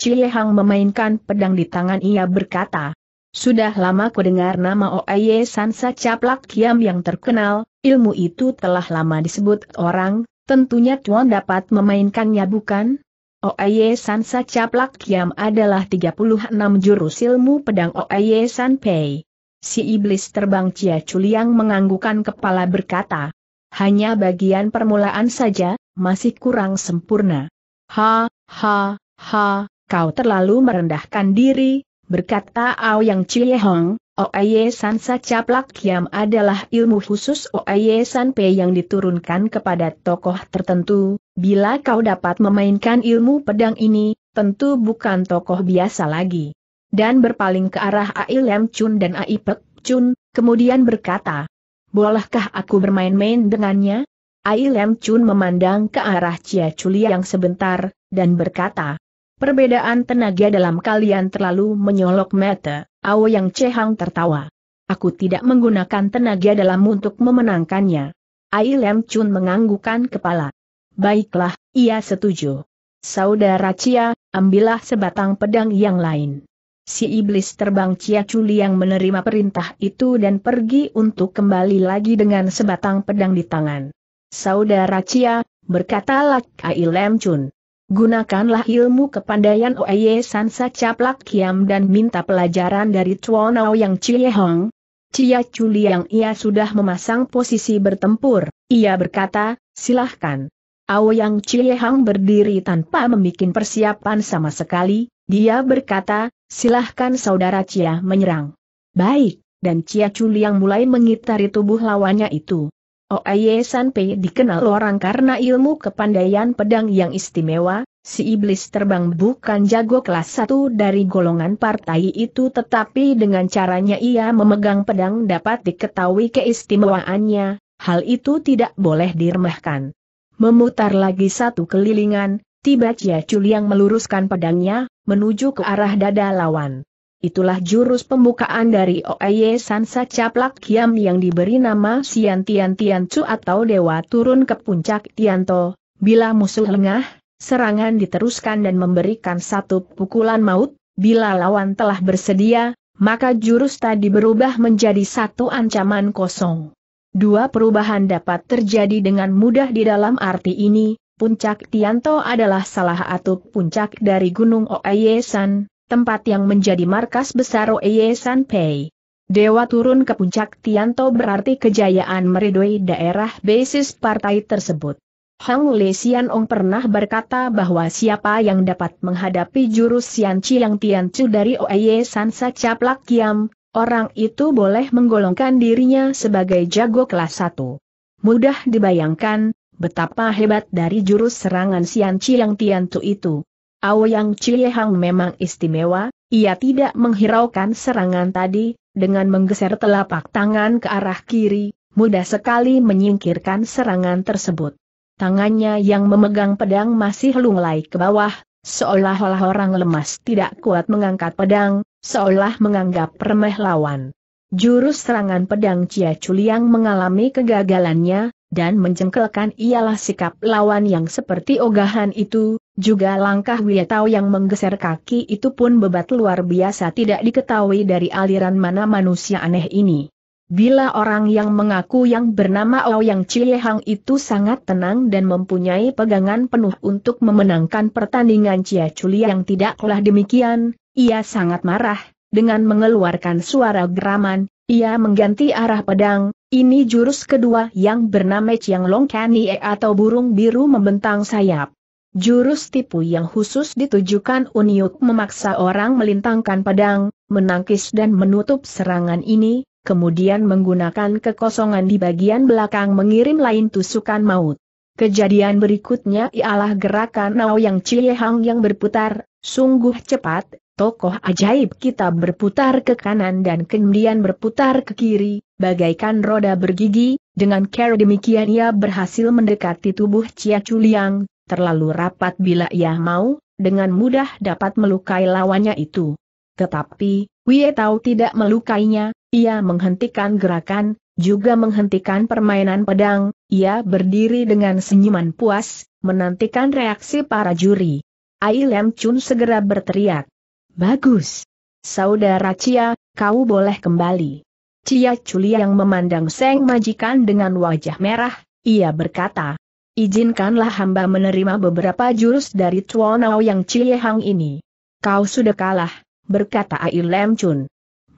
Cie Hang memainkan pedang di tangan ia berkata, Sudah lama ku dengar nama Oaye Sansa Caplak Kiam yang terkenal, ilmu itu telah lama disebut orang, tentunya Tuan dapat memainkannya bukan? Oye San Sacaplak Kiam adalah 36 jurus ilmu pedang Oye San Pei. Si iblis terbang Cia culiang menganggukan kepala berkata, hanya bagian permulaan saja, masih kurang sempurna. Ha, ha, ha, kau terlalu merendahkan diri, berkata Ao yang Cie Hong, Oye San Sacaplak Kiam adalah ilmu khusus Oye San Pei yang diturunkan kepada tokoh tertentu, Bila kau dapat memainkan ilmu pedang ini, tentu bukan tokoh biasa lagi. Dan berpaling ke arah Ai Lem Chun dan Ai Pek Chun, kemudian berkata, Bolehkah aku bermain-main dengannya? Ai Lem Chun memandang ke arah Chia Chulia yang sebentar, dan berkata, Perbedaan tenaga dalam kalian terlalu menyolok mata, Ao Yang Cehang tertawa. Aku tidak menggunakan tenaga dalam untuk memenangkannya. Ai Lem Chun menganggukan kepala. Baiklah, ia setuju. Saudara Cia, ambillah sebatang pedang yang lain. Si iblis terbang Cia Chuli yang menerima perintah itu dan pergi untuk kembali lagi dengan sebatang pedang di tangan. Saudara Cia, berkata Lakai Lem Chun. Gunakanlah ilmu kepandaian Oye Sansa Caplak Kiam dan minta pelajaran dari Chuanao yang Cie Hong. Cia Chuli yang ia sudah memasang posisi bertempur, ia berkata, silahkan. Aoyang Chiehang berdiri tanpa membuat persiapan sama sekali, dia berkata, silahkan saudara Chia menyerang. Baik, dan Chia Chuli yang mulai mengitari tubuh lawannya itu. Oaye oh, Sanpei dikenal orang karena ilmu kepandaian pedang yang istimewa, si iblis terbang bukan jago kelas satu dari golongan partai itu tetapi dengan caranya ia memegang pedang dapat diketahui keistimewaannya, hal itu tidak boleh diremehkan. Memutar lagi satu kelilingan, tiba Chia Chul yang meluruskan pedangnya, menuju ke arah dada lawan. Itulah jurus pembukaan dari Oeye Sansa Caplak Kiam yang diberi nama Sian Tian Tian Chu atau Dewa Turun ke Puncak Tianto. Bila musuh lengah, serangan diteruskan dan memberikan satu pukulan maut, bila lawan telah bersedia, maka jurus tadi berubah menjadi satu ancaman kosong. Dua perubahan dapat terjadi dengan mudah di dalam arti ini, puncak Tianto adalah salah satu puncak dari Gunung Oeyesan, tempat yang menjadi markas besar Oeyesan Pei. Dewa turun ke puncak Tianto berarti kejayaan meridui daerah basis partai tersebut. Hang Le Sian Ong pernah berkata bahwa siapa yang dapat menghadapi jurus Xian Chiang Tian Chu dari Oeyesan Sacaplak Kiam, Orang itu boleh menggolongkan dirinya sebagai jago kelas 1. Mudah dibayangkan, betapa hebat dari jurus serangan Sian Chiang Tiantu itu. Aoyang Chiehang memang istimewa, ia tidak menghiraukan serangan tadi, dengan menggeser telapak tangan ke arah kiri, mudah sekali menyingkirkan serangan tersebut. Tangannya yang memegang pedang masih lunglai ke bawah, seolah-olah orang lemas tidak kuat mengangkat pedang, seolah menganggap remeh lawan. Jurus serangan pedang Cia Chuliang mengalami kegagalannya, dan menjengkelkan ialah sikap lawan yang seperti ogahan itu, juga langkah Wietau yang menggeser kaki itu pun bebat luar biasa tidak diketahui dari aliran mana manusia aneh ini. Bila orang yang mengaku yang bernama Ouyang Ciehang itu sangat tenang dan mempunyai pegangan penuh untuk memenangkan pertandingan Cia Chuli yang tidaklah demikian, ia sangat marah, dengan mengeluarkan suara geraman, ia mengganti arah pedang, ini jurus kedua yang bernama Chiang Long Kanie atau burung biru membentang sayap. Jurus tipu yang khusus ditujukan Unyuk memaksa orang melintangkan pedang, menangkis dan menutup serangan ini, kemudian menggunakan kekosongan di bagian belakang mengirim lain tusukan maut. Kejadian berikutnya ialah gerakan Nao Yang Cie Hang yang berputar, sungguh cepat, Tokoh ajaib kita berputar ke kanan dan kemudian berputar ke kiri, bagaikan roda bergigi, dengan cara demikian ia berhasil mendekati tubuh Cia Chuliang, terlalu rapat bila ia mau, dengan mudah dapat melukai lawannya itu. Tetapi, Wie Tao tidak melukainya, ia menghentikan gerakan, juga menghentikan permainan pedang, ia berdiri dengan senyuman puas, menantikan reaksi para juri. Ai Lem Chun segera berteriak. Bagus. Saudara Cia, kau boleh kembali. Cia Culia yang memandang Seng Majikan dengan wajah merah, ia berkata, Izinkanlah hamba menerima beberapa jurus dari Tuonao yang Cie Hang ini. Kau sudah kalah, berkata Ai Lem Chun.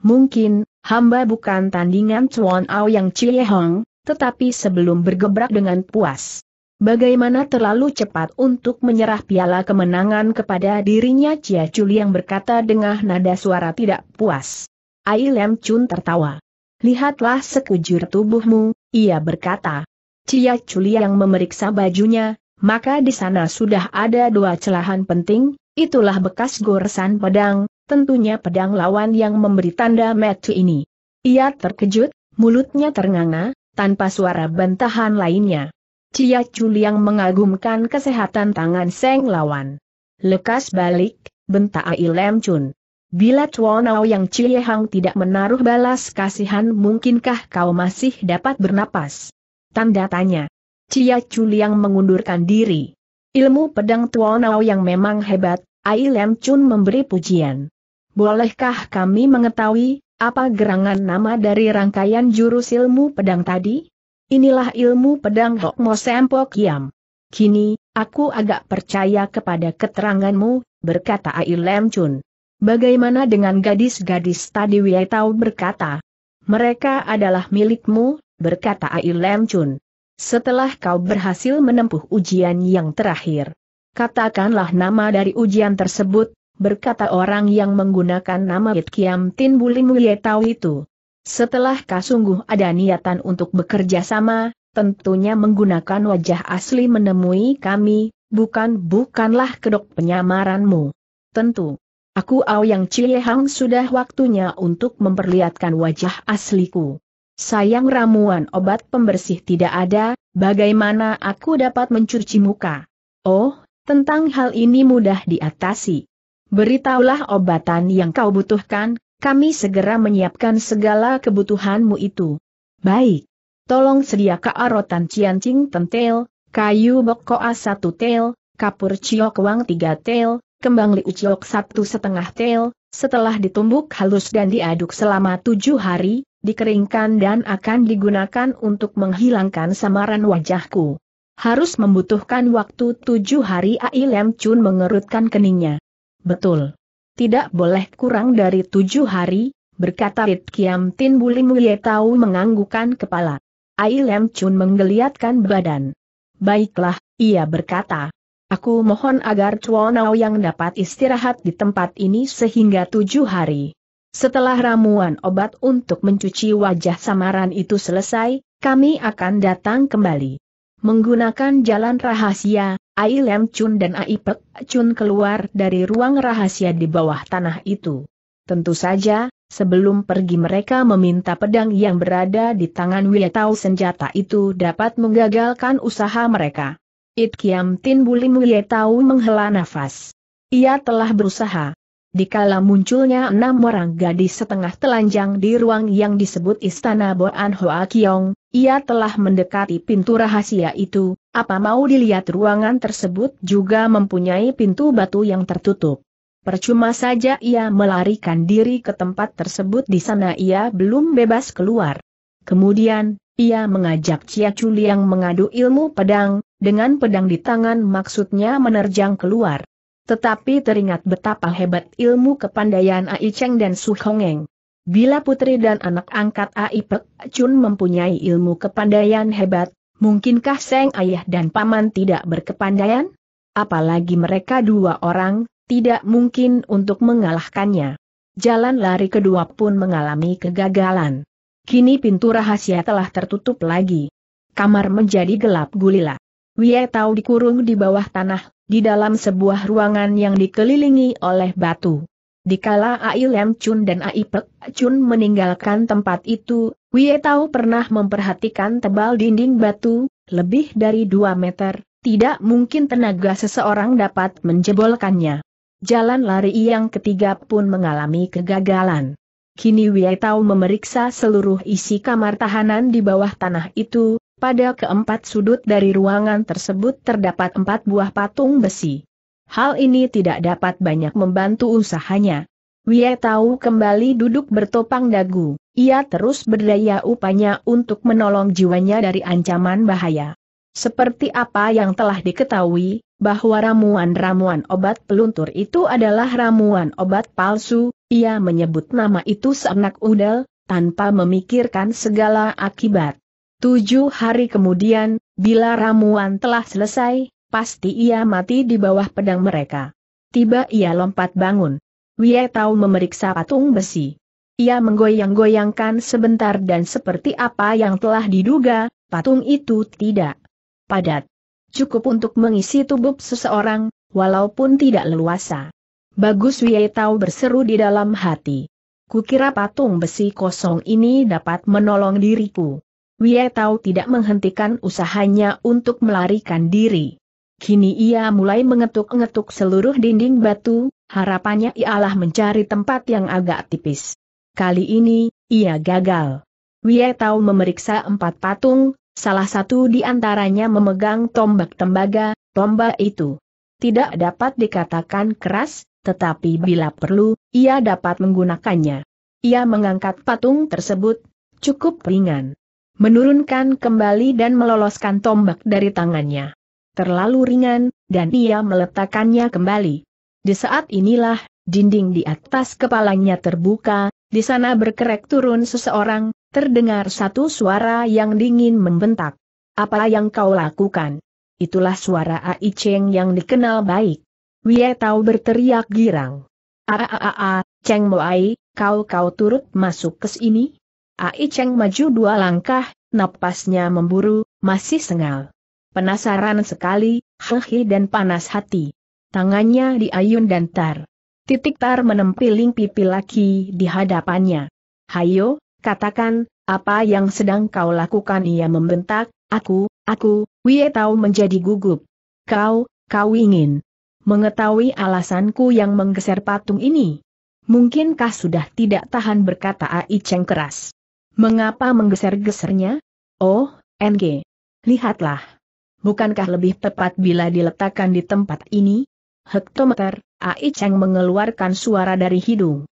Mungkin, hamba bukan tandingan Tuonao yang Cie Hang, tetapi sebelum bergebrak dengan puas, Bagaimana terlalu cepat untuk menyerah piala kemenangan kepada dirinya Cia Chuli yang berkata dengan nada suara tidak puas. Ai Lem Chun tertawa. Lihatlah sekujur tubuhmu, ia berkata. Cia Chuli yang memeriksa bajunya, maka di sana sudah ada dua celahan penting, itulah bekas goresan pedang, tentunya pedang lawan yang memberi tanda metu ini. Ia terkejut, mulutnya ternganga, tanpa suara bantahan lainnya. Cia Chuliang yang mengagumkan kesehatan tangan Seng Lawan. Lekas balik, bentak Ai Lem Chun. Bila Ao yang Cie Hang tidak menaruh balas kasihan mungkinkah kau masih dapat bernapas? Tanda tanya. Cia Chuliang yang mengundurkan diri. Ilmu pedang Ao yang memang hebat, Ai Lem Chun memberi pujian. Bolehkah kami mengetahui, apa gerangan nama dari rangkaian jurus ilmu pedang tadi? Inilah ilmu pedang Hokmo Sempo Kiam. Kini, aku agak percaya kepada keteranganmu, berkata Ai Lem Chun. Bagaimana dengan gadis-gadis tadi Wei Tao berkata? Mereka adalah milikmu, berkata Ai Lem Chun. Setelah kau berhasil menempuh ujian yang terakhir, katakanlah nama dari ujian tersebut, berkata orang yang menggunakan nama It Kiam Tin Wei Tao itu. Setelah kau sungguh ada niatan untuk bekerja sama, tentunya menggunakan wajah asli menemui kami, bukan-bukanlah kedok penyamaranmu. Tentu. Aku Ao Yang Cie Hang sudah waktunya untuk memperlihatkan wajah asliku. Sayang ramuan obat pembersih tidak ada, bagaimana aku dapat mencuci muka? Oh, tentang hal ini mudah diatasi. Beritahulah obatan yang kau butuhkan, kami segera menyiapkan segala kebutuhanmu itu. Baik. Tolong sediakan arotan ciancing tentel, kayu bokoa satu tel, kapur ciok wang tiga tel, kembang liu ciok satu setengah tel, setelah ditumbuk halus dan diaduk selama tujuh hari, dikeringkan dan akan digunakan untuk menghilangkan samaran wajahku. Harus membutuhkan waktu tujuh hari Ailem Chun mengerutkan keningnya. Betul tidak boleh kurang dari tujuh hari, berkata Rit Kiam Tin Bulim Mulia tahu menganggukan kepala. Ai Lem Chun menggeliatkan badan. Baiklah, ia berkata. Aku mohon agar Chuanao yang dapat istirahat di tempat ini sehingga tujuh hari. Setelah ramuan obat untuk mencuci wajah samaran itu selesai, kami akan datang kembali. Menggunakan jalan rahasia, Ai Lem Chun dan Ai Pek Chun keluar dari ruang rahasia di bawah tanah itu. Tentu saja, sebelum pergi mereka meminta pedang yang berada di tangan Wietau senjata itu dapat menggagalkan usaha mereka. It Kiam Tin Bulim Wietau menghela nafas. Ia telah berusaha dikala munculnya enam orang gadis setengah telanjang di ruang yang disebut Istana Boan Hoa Kiong, ia telah mendekati pintu rahasia itu, apa mau dilihat ruangan tersebut juga mempunyai pintu batu yang tertutup. Percuma saja ia melarikan diri ke tempat tersebut di sana ia belum bebas keluar. Kemudian, ia mengajak Cia Chuli yang mengadu ilmu pedang, dengan pedang di tangan maksudnya menerjang keluar. Tetapi teringat betapa hebat ilmu kepandaian Ai Cheng dan Su Hongeng. Bila putri dan anak angkat Ai Pek Chun mempunyai ilmu kepandaian hebat, mungkinkah Seng Ayah dan Paman tidak berkepandaian? Apalagi mereka dua orang, tidak mungkin untuk mengalahkannya. Jalan lari kedua pun mengalami kegagalan. Kini pintu rahasia telah tertutup lagi. Kamar menjadi gelap gulila. Wie Tao dikurung di bawah tanah, di dalam sebuah ruangan yang dikelilingi oleh batu. Dikala Ai Lem Chun dan Ai Pek Chun meninggalkan tempat itu, Wie Tao pernah memperhatikan tebal dinding batu, lebih dari 2 meter, tidak mungkin tenaga seseorang dapat menjebolkannya. Jalan lari yang ketiga pun mengalami kegagalan. Kini Wietau memeriksa seluruh isi kamar tahanan di bawah tanah itu, pada keempat sudut dari ruangan tersebut terdapat empat buah patung besi. Hal ini tidak dapat banyak membantu usahanya. Wie tahu kembali duduk bertopang dagu, ia terus berdaya upanya untuk menolong jiwanya dari ancaman bahaya. Seperti apa yang telah diketahui, bahwa ramuan-ramuan obat peluntur itu adalah ramuan obat palsu, ia menyebut nama itu seenak udel, tanpa memikirkan segala akibat. Tujuh hari kemudian, bila ramuan telah selesai, pasti ia mati di bawah pedang mereka. Tiba ia lompat bangun. Wie tahu memeriksa patung besi. Ia menggoyang-goyangkan sebentar dan seperti apa yang telah diduga, patung itu tidak padat. Cukup untuk mengisi tubuh seseorang, walaupun tidak leluasa. Bagus Wie tahu berseru di dalam hati. Kukira patung besi kosong ini dapat menolong diriku. Wie Tao tidak menghentikan usahanya untuk melarikan diri. Kini ia mulai mengetuk-ngetuk seluruh dinding batu, harapannya ialah mencari tempat yang agak tipis. Kali ini, ia gagal. Wie Tao memeriksa empat patung, salah satu di antaranya memegang tombak tembaga, tombak itu. Tidak dapat dikatakan keras, tetapi bila perlu, ia dapat menggunakannya. Ia mengangkat patung tersebut, cukup ringan menurunkan kembali dan meloloskan tombak dari tangannya. Terlalu ringan, dan ia meletakkannya kembali. Di saat inilah, dinding di atas kepalanya terbuka, di sana berkerek turun seseorang, terdengar satu suara yang dingin membentak. Apa yang kau lakukan? Itulah suara Ai Cheng yang dikenal baik. Wie Tao berteriak girang. Aaaaa, Cheng Moai, kau kau turut masuk ke sini? Ai Cheng maju dua langkah, napasnya memburu, masih sengal. Penasaran sekali, hehi dan panas hati. Tangannya diayun dan tar. Titik tar menempiling pipi laki di hadapannya. Hayo, katakan, apa yang sedang kau lakukan ia membentak, aku, aku, Wie Tau menjadi gugup. Kau, kau ingin mengetahui alasanku yang menggeser patung ini? Mungkinkah sudah tidak tahan berkata Ai Cheng keras. Mengapa menggeser-gesernya? Oh, NG. Lihatlah. Bukankah lebih tepat bila diletakkan di tempat ini? Hektometer, Ai Cheng mengeluarkan suara dari hidung.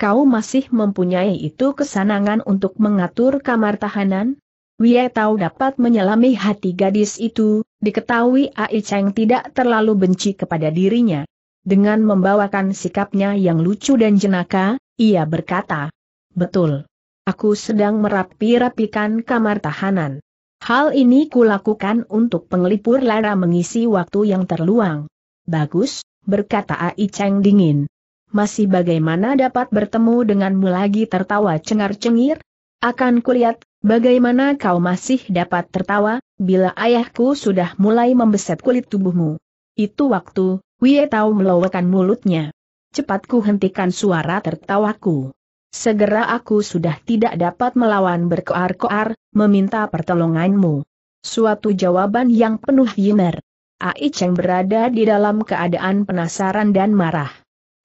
Kau masih mempunyai itu kesanangan untuk mengatur kamar tahanan? Wie Tao dapat menyelami hati gadis itu, diketahui Ai Cheng tidak terlalu benci kepada dirinya. Dengan membawakan sikapnya yang lucu dan jenaka, ia berkata, Betul aku sedang merapi-rapikan kamar tahanan. Hal ini kulakukan untuk penglipur lara mengisi waktu yang terluang. Bagus, berkata Ai Cheng dingin. Masih bagaimana dapat bertemu denganmu lagi tertawa cengar-cengir? Akan kulihat, bagaimana kau masih dapat tertawa, bila ayahku sudah mulai membeset kulit tubuhmu. Itu waktu, Wei tahu melowokkan mulutnya. Cepat ku hentikan suara tertawaku. Segera aku sudah tidak dapat melawan berkoar-koar, meminta pertolonganmu. Suatu jawaban yang penuh yimer. Ai Cheng berada di dalam keadaan penasaran dan marah.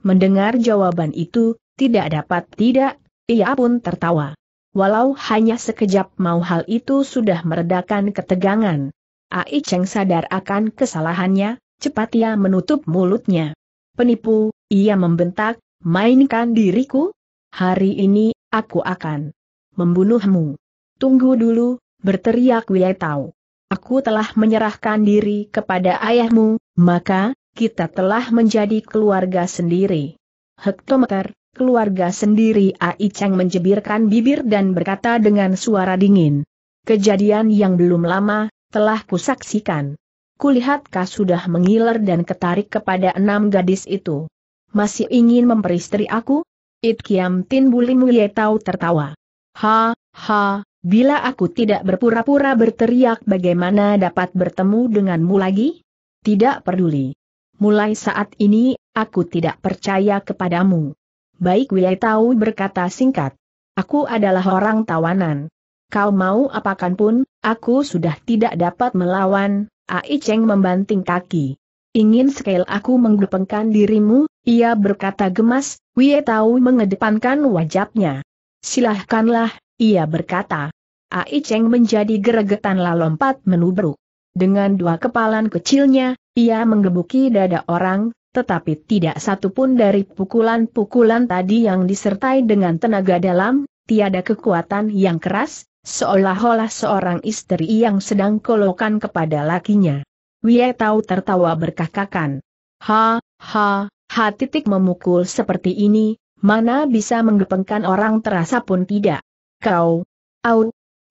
Mendengar jawaban itu, tidak dapat tidak, ia pun tertawa. Walau hanya sekejap mau hal itu sudah meredakan ketegangan. Ai Cheng sadar akan kesalahannya, cepat ia menutup mulutnya. Penipu, ia membentak, mainkan diriku, hari ini, aku akan membunuhmu. Tunggu dulu, berteriak Wei Tao. Aku telah menyerahkan diri kepada ayahmu, maka, kita telah menjadi keluarga sendiri. Hektometer, keluarga sendiri Ai Cheng menjebirkan bibir dan berkata dengan suara dingin. Kejadian yang belum lama, telah kusaksikan. Kulihat kau sudah mengiler dan ketarik kepada enam gadis itu. Masih ingin memperistri aku? It Kiam Tin Buli Tau tertawa. Ha, ha, bila aku tidak berpura-pura berteriak bagaimana dapat bertemu denganmu lagi? Tidak peduli. Mulai saat ini, aku tidak percaya kepadamu. Baik Wiye Tau berkata singkat. Aku adalah orang tawanan. Kau mau apakan pun, aku sudah tidak dapat melawan, Ai Cheng membanting kaki. Ingin sekali aku menggelupengkan dirimu, ia berkata gemas, Wie Tau mengedepankan wajahnya. Silahkanlah, ia berkata. Ai Cheng menjadi lalu lompat menubruk. Dengan dua kepalan kecilnya, ia menggebuki dada orang, tetapi tidak satupun dari pukulan-pukulan tadi yang disertai dengan tenaga dalam, tiada kekuatan yang keras, seolah-olah seorang istri yang sedang kolokan kepada lakinya. Wie Tau tertawa berkakakan. Ha, ha, titik memukul seperti ini, mana bisa menggepengkan orang terasa pun tidak. Kau, au,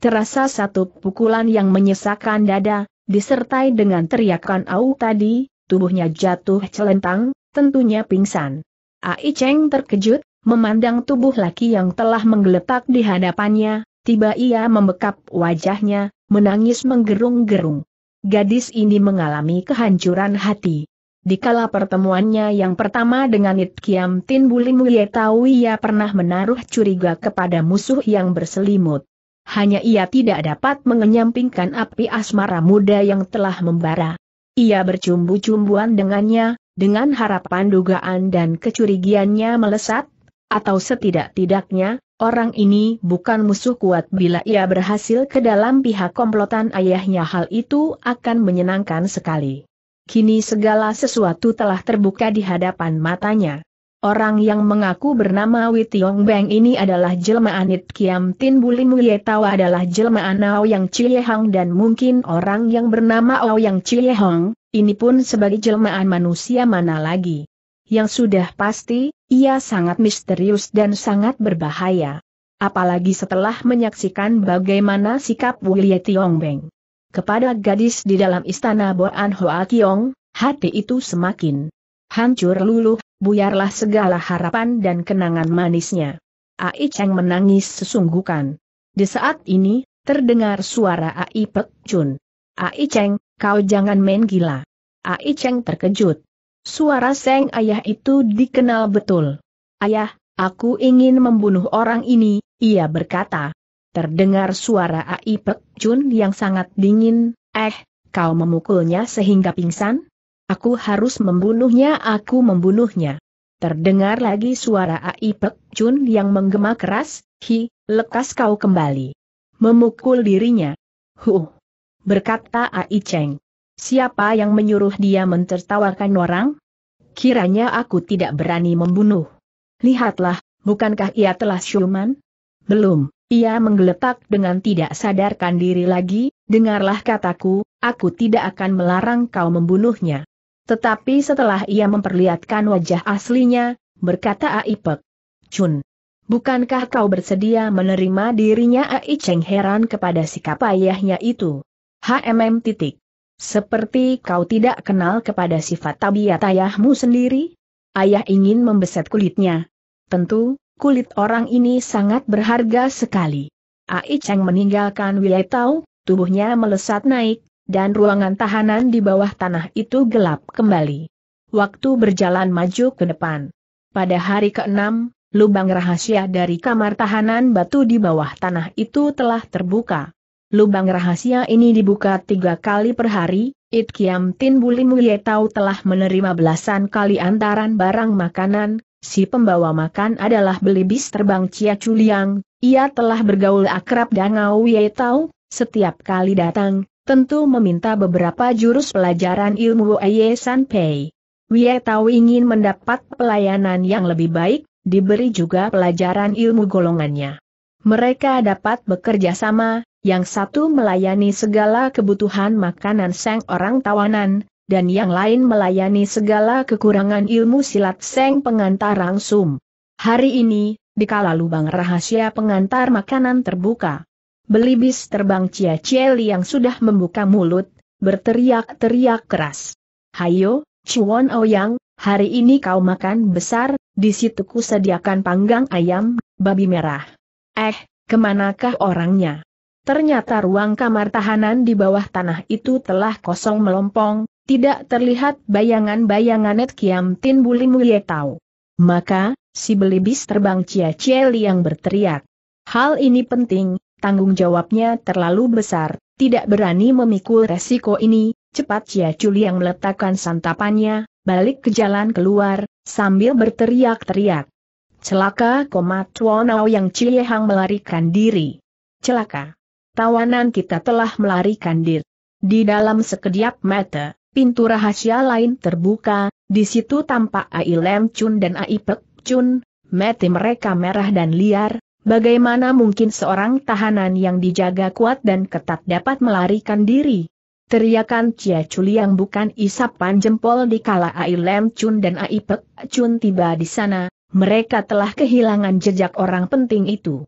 terasa satu pukulan yang menyesakkan dada, disertai dengan teriakan au tadi, tubuhnya jatuh celentang, tentunya pingsan. Ai Cheng terkejut, memandang tubuh laki yang telah menggeletak di hadapannya, tiba ia membekap wajahnya, menangis menggerung-gerung. Gadis ini mengalami kehancuran hati. Dikala pertemuannya yang pertama dengan It Kiam Tin Bulimu ia tahu ia pernah menaruh curiga kepada musuh yang berselimut. Hanya ia tidak dapat mengenyampingkan api asmara muda yang telah membara. Ia bercumbu-cumbuan dengannya, dengan harapan dugaan dan kecurigiannya melesat, atau setidak-tidaknya, orang ini bukan musuh kuat bila ia berhasil ke dalam pihak komplotan ayahnya hal itu akan menyenangkan sekali. Kini segala sesuatu telah terbuka di hadapan matanya. Orang yang mengaku bernama Witiong Beng ini adalah jelmaan It Kiam Tin Buli Tawa adalah jelmaan Yang Hang dan mungkin orang yang bernama Yang Hong ini pun sebagai jelmaan manusia mana lagi. Yang sudah pasti, ia sangat misterius dan sangat berbahaya. Apalagi setelah menyaksikan bagaimana sikap Wilye Tiong Beng. Kepada gadis di dalam istana Boan Hoa Kiong, hati itu semakin hancur luluh, buyarlah segala harapan dan kenangan manisnya. Ai Cheng menangis sesungguhkan. Di saat ini, terdengar suara Ai Pek Chun. Ai Cheng, kau jangan main gila. Ai Cheng terkejut. Suara Seng ayah itu dikenal betul. Ayah, aku ingin membunuh orang ini, ia berkata. Terdengar suara Ai Pek Chun yang sangat dingin, eh, kau memukulnya sehingga pingsan? Aku harus membunuhnya, aku membunuhnya. Terdengar lagi suara Ai Pek Chun yang menggema keras, hi, lekas kau kembali. Memukul dirinya. Huh. Berkata Ai Cheng. Siapa yang menyuruh dia mentertawakan orang? Kiranya aku tidak berani membunuh. Lihatlah, bukankah ia telah siuman? Belum, ia menggeletak dengan tidak sadarkan diri lagi, dengarlah kataku, aku tidak akan melarang kau membunuhnya. Tetapi setelah ia memperlihatkan wajah aslinya, berkata Aipek. Chun, bukankah kau bersedia menerima dirinya Ai Cheng heran kepada sikap ayahnya itu? HMM titik. Seperti kau tidak kenal kepada sifat tabiat ayahmu sendiri? Ayah ingin membeset kulitnya. Tentu, Kulit orang ini sangat berharga sekali. Ai Cheng meninggalkan wilayah Tau, tubuhnya melesat naik, dan ruangan tahanan di bawah tanah itu gelap kembali. Waktu berjalan maju ke depan. Pada hari ke-6, lubang rahasia dari kamar tahanan batu di bawah tanah itu telah terbuka. Lubang rahasia ini dibuka tiga kali per hari, Itkiam Kiam Tin Bulim Tau telah menerima belasan kali antaran barang makanan, si pembawa makan adalah belibis terbang Cia Chuliang, ia telah bergaul akrab dengan Wei Tao, setiap kali datang, tentu meminta beberapa jurus pelajaran ilmu Wei San Pei. Wei Tao ingin mendapat pelayanan yang lebih baik, diberi juga pelajaran ilmu golongannya. Mereka dapat bekerja sama, yang satu melayani segala kebutuhan makanan sang orang tawanan, dan yang lain melayani segala kekurangan ilmu silat Seng Pengantar Rangsum. Hari ini, dikala lubang rahasia pengantar makanan terbuka. Belibis terbang Cia Cieli yang sudah membuka mulut, berteriak-teriak keras. Hayo, Chuan Ouyang, hari ini kau makan besar, di situ ku sediakan panggang ayam, babi merah. Eh, kemanakah orangnya? Ternyata ruang kamar tahanan di bawah tanah itu telah kosong melompong, tidak terlihat bayangan-bayangan Net Kiam Tin Buli mulia tahu. Maka, si belibis terbang Cia Cia yang berteriak. Hal ini penting, tanggung jawabnya terlalu besar, tidak berani memikul resiko ini, cepat Cia Culi yang meletakkan santapannya, balik ke jalan keluar, sambil berteriak-teriak. Celaka komat Tuonau yang Cie Hang melarikan diri. Celaka. Tawanan kita telah melarikan diri. Di dalam sekediap mata, Pintu rahasia lain terbuka, di situ tampak Ai Lem Chun dan Ai Pek Chun, mati mereka merah dan liar, bagaimana mungkin seorang tahanan yang dijaga kuat dan ketat dapat melarikan diri? Teriakan Cia Chuli yang bukan isapan jempol di kala Ai Lem Chun dan Ai Pek Chun tiba di sana, mereka telah kehilangan jejak orang penting itu.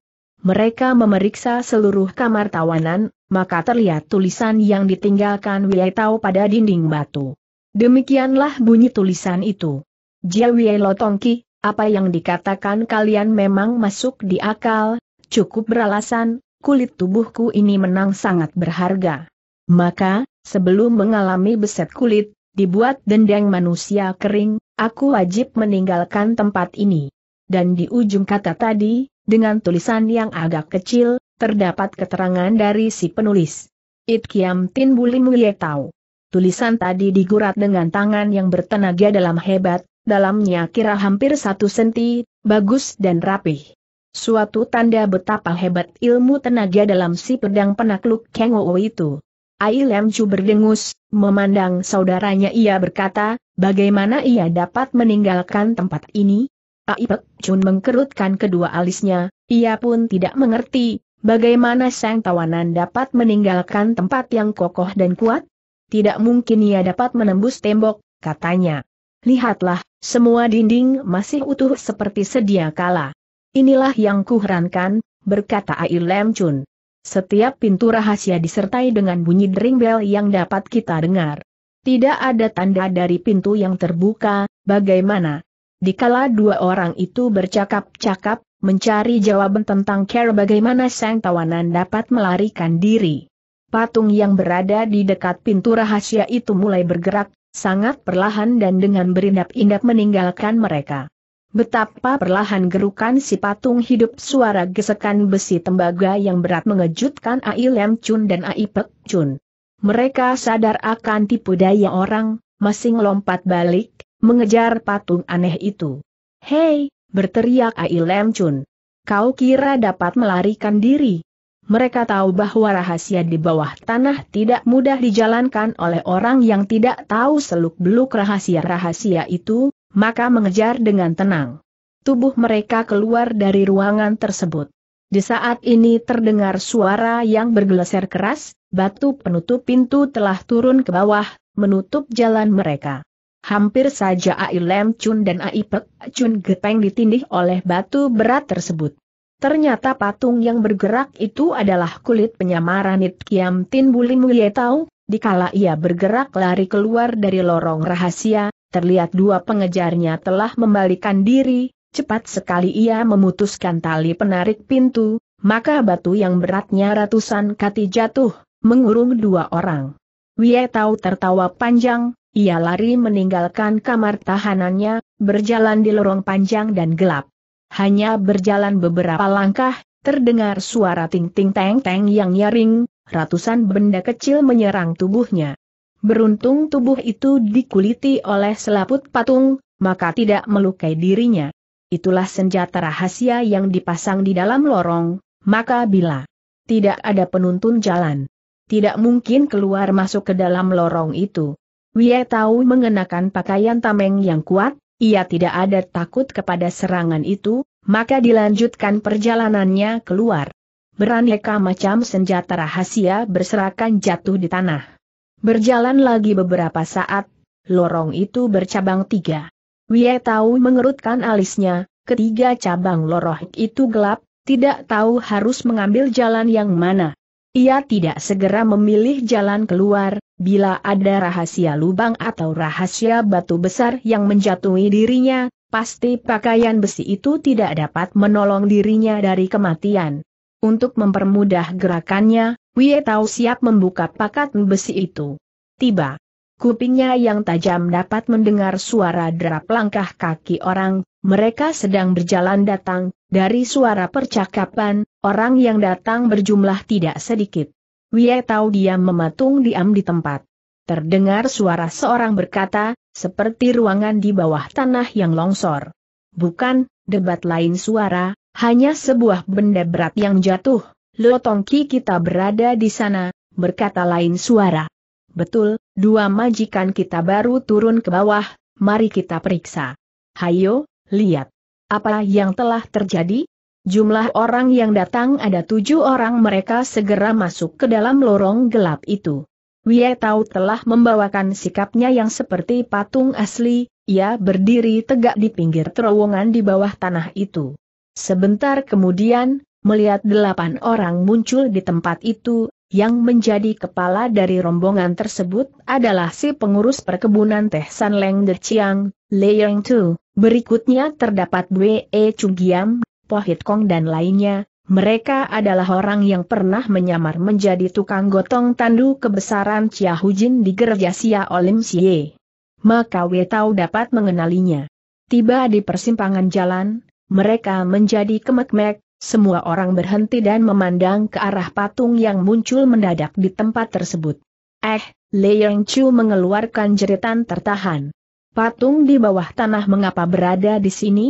Mereka memeriksa seluruh kamar tawanan, maka terlihat tulisan yang ditinggalkan Wietau pada dinding batu. Demikianlah bunyi tulisan itu. Jiawie Lotongki, apa yang dikatakan kalian memang masuk di akal, cukup beralasan, kulit tubuhku ini menang sangat berharga. Maka, sebelum mengalami beset kulit, dibuat dendeng manusia kering, aku wajib meninggalkan tempat ini. Dan di ujung kata tadi, dengan tulisan yang agak kecil, terdapat keterangan dari si penulis. It Kiam Tin buli Ye Tau. Tulisan tadi digurat dengan tangan yang bertenaga dalam hebat, dalamnya kira hampir satu senti, bagus dan rapih. Suatu tanda betapa hebat ilmu tenaga dalam si pedang penakluk Kang itu. Ai lem Chu berdengus, memandang saudaranya ia berkata, bagaimana ia dapat meninggalkan tempat ini? Ipek Chun mengkerutkan kedua alisnya, ia pun tidak mengerti, bagaimana sang tawanan dapat meninggalkan tempat yang kokoh dan kuat? Tidak mungkin ia dapat menembus tembok, katanya. Lihatlah, semua dinding masih utuh seperti sedia kala. Inilah yang kuherankan, berkata Ai Lem Chun. Setiap pintu rahasia disertai dengan bunyi dering bel yang dapat kita dengar. Tidak ada tanda dari pintu yang terbuka, bagaimana? Dikala dua orang itu bercakap-cakap, mencari jawaban tentang cara bagaimana sang tawanan dapat melarikan diri. Patung yang berada di dekat pintu rahasia itu mulai bergerak, sangat perlahan dan dengan berindap-indap meninggalkan mereka. Betapa perlahan gerukan si patung hidup suara gesekan besi tembaga yang berat mengejutkan Ai Lem Chun dan Ai Pek Chun. Mereka sadar akan tipu daya orang, masing lompat balik, mengejar patung aneh itu. Hei, berteriak Ai Lem Chun. Kau kira dapat melarikan diri? Mereka tahu bahwa rahasia di bawah tanah tidak mudah dijalankan oleh orang yang tidak tahu seluk-beluk rahasia-rahasia itu, maka mengejar dengan tenang. Tubuh mereka keluar dari ruangan tersebut. Di saat ini terdengar suara yang bergeleser keras, batu penutup pintu telah turun ke bawah, menutup jalan mereka. Hampir saja Ai Lem Chun dan Ai Pek Chun gepeng ditindih oleh batu berat tersebut. Ternyata patung yang bergerak itu adalah kulit penyamaran It Kiam Tin Buli Muye Tau, dikala ia bergerak lari keluar dari lorong rahasia, terlihat dua pengejarnya telah membalikan diri, cepat sekali ia memutuskan tali penarik pintu, maka batu yang beratnya ratusan kati jatuh, mengurung dua orang. Wie Tau tertawa panjang, ia lari meninggalkan kamar tahanannya, berjalan di lorong panjang dan gelap. Hanya berjalan beberapa langkah, terdengar suara ting-ting teng-teng yang nyaring, ratusan benda kecil menyerang tubuhnya. Beruntung tubuh itu dikuliti oleh selaput patung, maka tidak melukai dirinya. Itulah senjata rahasia yang dipasang di dalam lorong, maka bila tidak ada penuntun jalan, tidak mungkin keluar masuk ke dalam lorong itu. Wie Tahu mengenakan pakaian tameng yang kuat, ia tidak ada takut kepada serangan itu, maka dilanjutkan perjalanannya keluar. Beraneka macam senjata rahasia berserakan jatuh di tanah. Berjalan lagi beberapa saat, lorong itu bercabang tiga. Wie Tahu mengerutkan alisnya, ketiga cabang lorong itu gelap, tidak tahu harus mengambil jalan yang mana. Ia tidak segera memilih jalan keluar, Bila ada rahasia lubang atau rahasia batu besar yang menjatuhi dirinya, pasti pakaian besi itu tidak dapat menolong dirinya dari kematian. Untuk mempermudah gerakannya, Wie Tao siap membuka pakat besi itu. Tiba. Kupingnya yang tajam dapat mendengar suara derap langkah kaki orang, mereka sedang berjalan datang, dari suara percakapan, orang yang datang berjumlah tidak sedikit. Wie Tau diam mematung diam di tempat. Terdengar suara seorang berkata, seperti ruangan di bawah tanah yang longsor. Bukan, debat lain suara, hanya sebuah benda berat yang jatuh. Lotongki kita berada di sana, berkata lain suara. Betul, dua majikan kita baru turun ke bawah, mari kita periksa. Hayo, lihat. Apa yang telah terjadi? Jumlah orang yang datang ada tujuh orang mereka segera masuk ke dalam lorong gelap itu. Wie Tau telah membawakan sikapnya yang seperti patung asli, ia berdiri tegak di pinggir terowongan di bawah tanah itu. Sebentar kemudian, melihat delapan orang muncul di tempat itu, yang menjadi kepala dari rombongan tersebut adalah si pengurus perkebunan Teh San Leng De Chiang, Lei Tu, berikutnya terdapat Wei Giam, Pohit Kong dan lainnya, mereka adalah orang yang pernah menyamar menjadi tukang gotong tandu kebesaran Chia Hujin di gereja Sia Olim Sie. Maka Wetau dapat mengenalinya. Tiba di persimpangan jalan, mereka menjadi kemek-mek, semua orang berhenti dan memandang ke arah patung yang muncul mendadak di tempat tersebut. Eh, Leyong Chu mengeluarkan jeritan tertahan. Patung di bawah tanah mengapa berada di sini?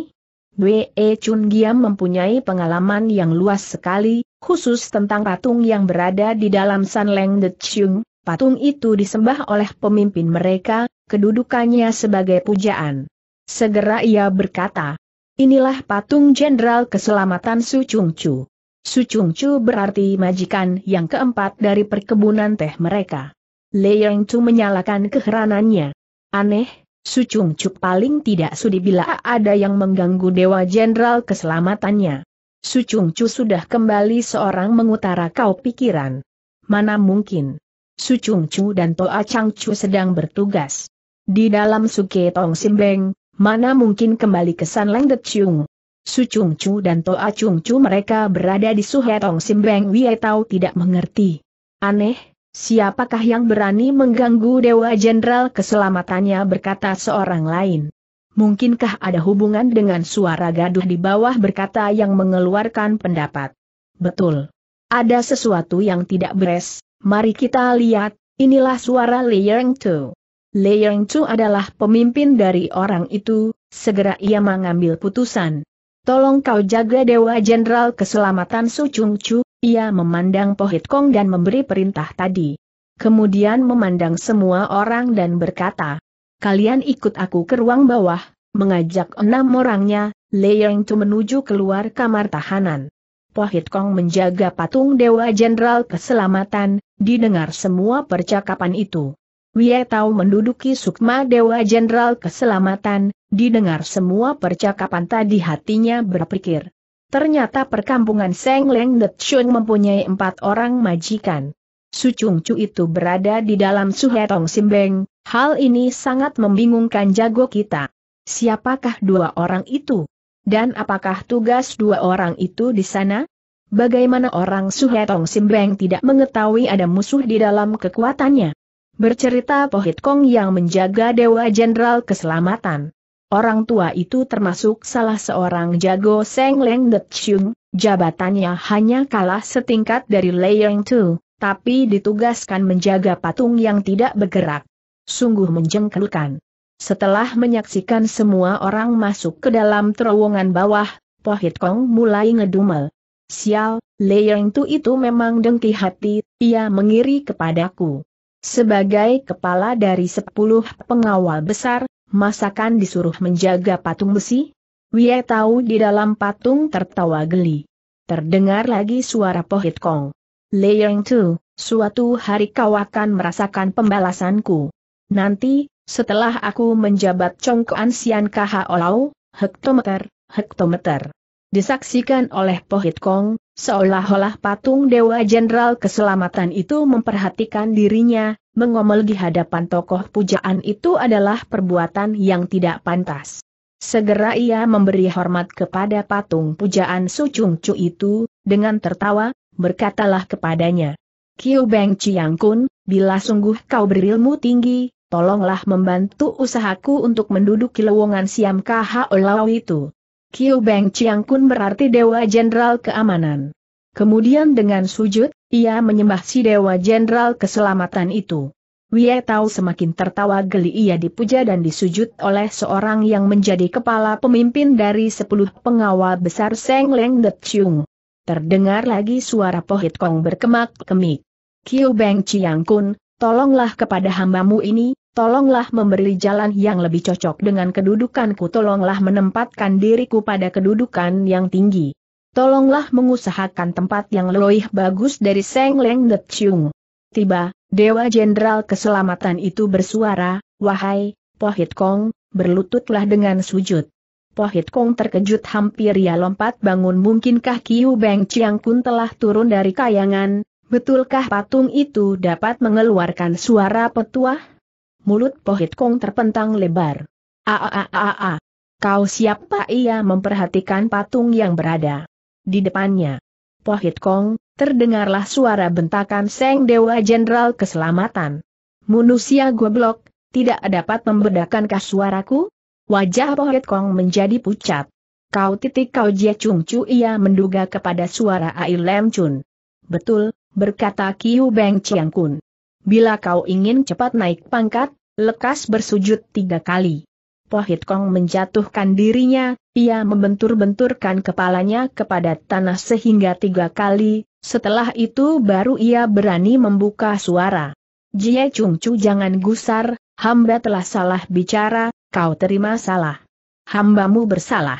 Wee Chun Giam mempunyai pengalaman yang luas sekali, khusus tentang patung yang berada di dalam Leng De Chung, patung itu disembah oleh pemimpin mereka, kedudukannya sebagai pujaan. Segera ia berkata, inilah patung Jenderal Keselamatan Su Chung Chu. Su Chung Chu berarti majikan yang keempat dari perkebunan teh mereka. Yang Chu menyalakan keheranannya. Aneh, Sucung Cuk paling tidak sudi bila ada yang mengganggu Dewa Jenderal keselamatannya. Sucung Cuk sudah kembali seorang mengutara kau pikiran. Mana mungkin. Sucung Cuk dan Toa Chang Chu sedang bertugas. Di dalam Suke Tong Simbeng, mana mungkin kembali ke San Leng De Chung. Sucung Chu dan Toa Chung Chu mereka berada di Suhe Suhetong Simbeng Wietau tidak mengerti. Aneh, Siapakah yang berani mengganggu Dewa Jenderal keselamatannya berkata seorang lain. Mungkinkah ada hubungan dengan suara gaduh di bawah berkata yang mengeluarkan pendapat. Betul. Ada sesuatu yang tidak beres, mari kita lihat, inilah suara Liang Tu. Liang Tu adalah pemimpin dari orang itu, segera ia mengambil putusan. Tolong kau jaga Dewa Jenderal Keselamatan Su Chung Chu, ia memandang Pohit Kong dan memberi perintah tadi. Kemudian memandang semua orang dan berkata, Kalian ikut aku ke ruang bawah, mengajak enam orangnya, Leong Tu menuju keluar kamar tahanan. Pohit Kong menjaga patung Dewa Jenderal Keselamatan, didengar semua percakapan itu. Wie Tao menduduki Sukma Dewa Jenderal Keselamatan, didengar semua percakapan tadi hatinya berpikir. Ternyata perkampungan Seng Leng Det Chun mempunyai empat orang majikan. Su Chung Chu itu berada di dalam Suhetong Simbeng, hal ini sangat membingungkan jago kita. Siapakah dua orang itu? Dan apakah tugas dua orang itu di sana? Bagaimana orang Suhetong Simbeng tidak mengetahui ada musuh di dalam kekuatannya? Bercerita Pohit Kong yang menjaga Dewa Jenderal Keselamatan. Orang tua itu termasuk salah seorang jago Seng Leng de Chung, jabatannya hanya kalah setingkat dari Lei Yang Tu, tapi ditugaskan menjaga patung yang tidak bergerak. Sungguh menjengkelkan. Setelah menyaksikan semua orang masuk ke dalam terowongan bawah, Pohit Kong mulai ngedumel. Sial, Lei Yang Tu itu memang dengki hati, ia mengiri kepadaku. Sebagai kepala dari sepuluh pengawal besar, masakan disuruh menjaga patung besi? Wie tahu di dalam patung tertawa geli. Terdengar lagi suara Pohit Kong. Leyong Tu, suatu hari kau akan merasakan pembalasanku. Nanti, setelah aku menjabat congkoan Sian Kaha Olau, hektometer, hektometer disaksikan oleh Pohit Kong, seolah-olah patung Dewa Jenderal Keselamatan itu memperhatikan dirinya, mengomel di hadapan tokoh pujaan itu adalah perbuatan yang tidak pantas. Segera ia memberi hormat kepada patung pujaan Sucung Cu itu, dengan tertawa, berkatalah kepadanya. Kiu Beng Chiang Kun, bila sungguh kau berilmu tinggi, tolonglah membantu usahaku untuk menduduki lowongan Siam Kho Olau itu. Kiu Beng Chiang Kun berarti Dewa Jenderal Keamanan. Kemudian dengan sujud, ia menyembah si Dewa Jenderal Keselamatan itu. Wie Tao semakin tertawa geli ia dipuja dan disujud oleh seorang yang menjadi kepala pemimpin dari sepuluh pengawal besar Seng Leng De Chung. Terdengar lagi suara Pohit Kong berkemak-kemik. Kiu Beng Chiang Kun, tolonglah kepada hambamu ini, tolonglah memberi jalan yang lebih cocok dengan kedudukanku tolonglah menempatkan diriku pada kedudukan yang tinggi. Tolonglah mengusahakan tempat yang loih bagus dari Seng Leng De Chung. Tiba, Dewa Jenderal Keselamatan itu bersuara, Wahai, Pohit Kong, berlututlah dengan sujud. Pohit Kong terkejut hampir ia lompat bangun mungkinkah Kiu Beng Chiang Kun telah turun dari kayangan, betulkah patung itu dapat mengeluarkan suara petuah? mulut Pohit Kong terpentang lebar. Aaaaaa. Kau siapa ia memperhatikan patung yang berada di depannya. Pohit Kong, terdengarlah suara bentakan Seng Dewa Jenderal Keselamatan. Manusia goblok, tidak dapat membedakankah suaraku? Wajah Pohit Kong menjadi pucat. Kau titik kau jia cung cu ia menduga kepada suara Ai Lem Chun. Betul, berkata Kiu Beng Chiang Kun. Bila kau ingin cepat naik pangkat, lekas bersujud tiga kali. Pohit Kong menjatuhkan dirinya, ia membentur-benturkan kepalanya kepada tanah sehingga tiga kali, setelah itu baru ia berani membuka suara. Jie Chung Chu jangan gusar, hamba telah salah bicara, kau terima salah. Hambamu bersalah.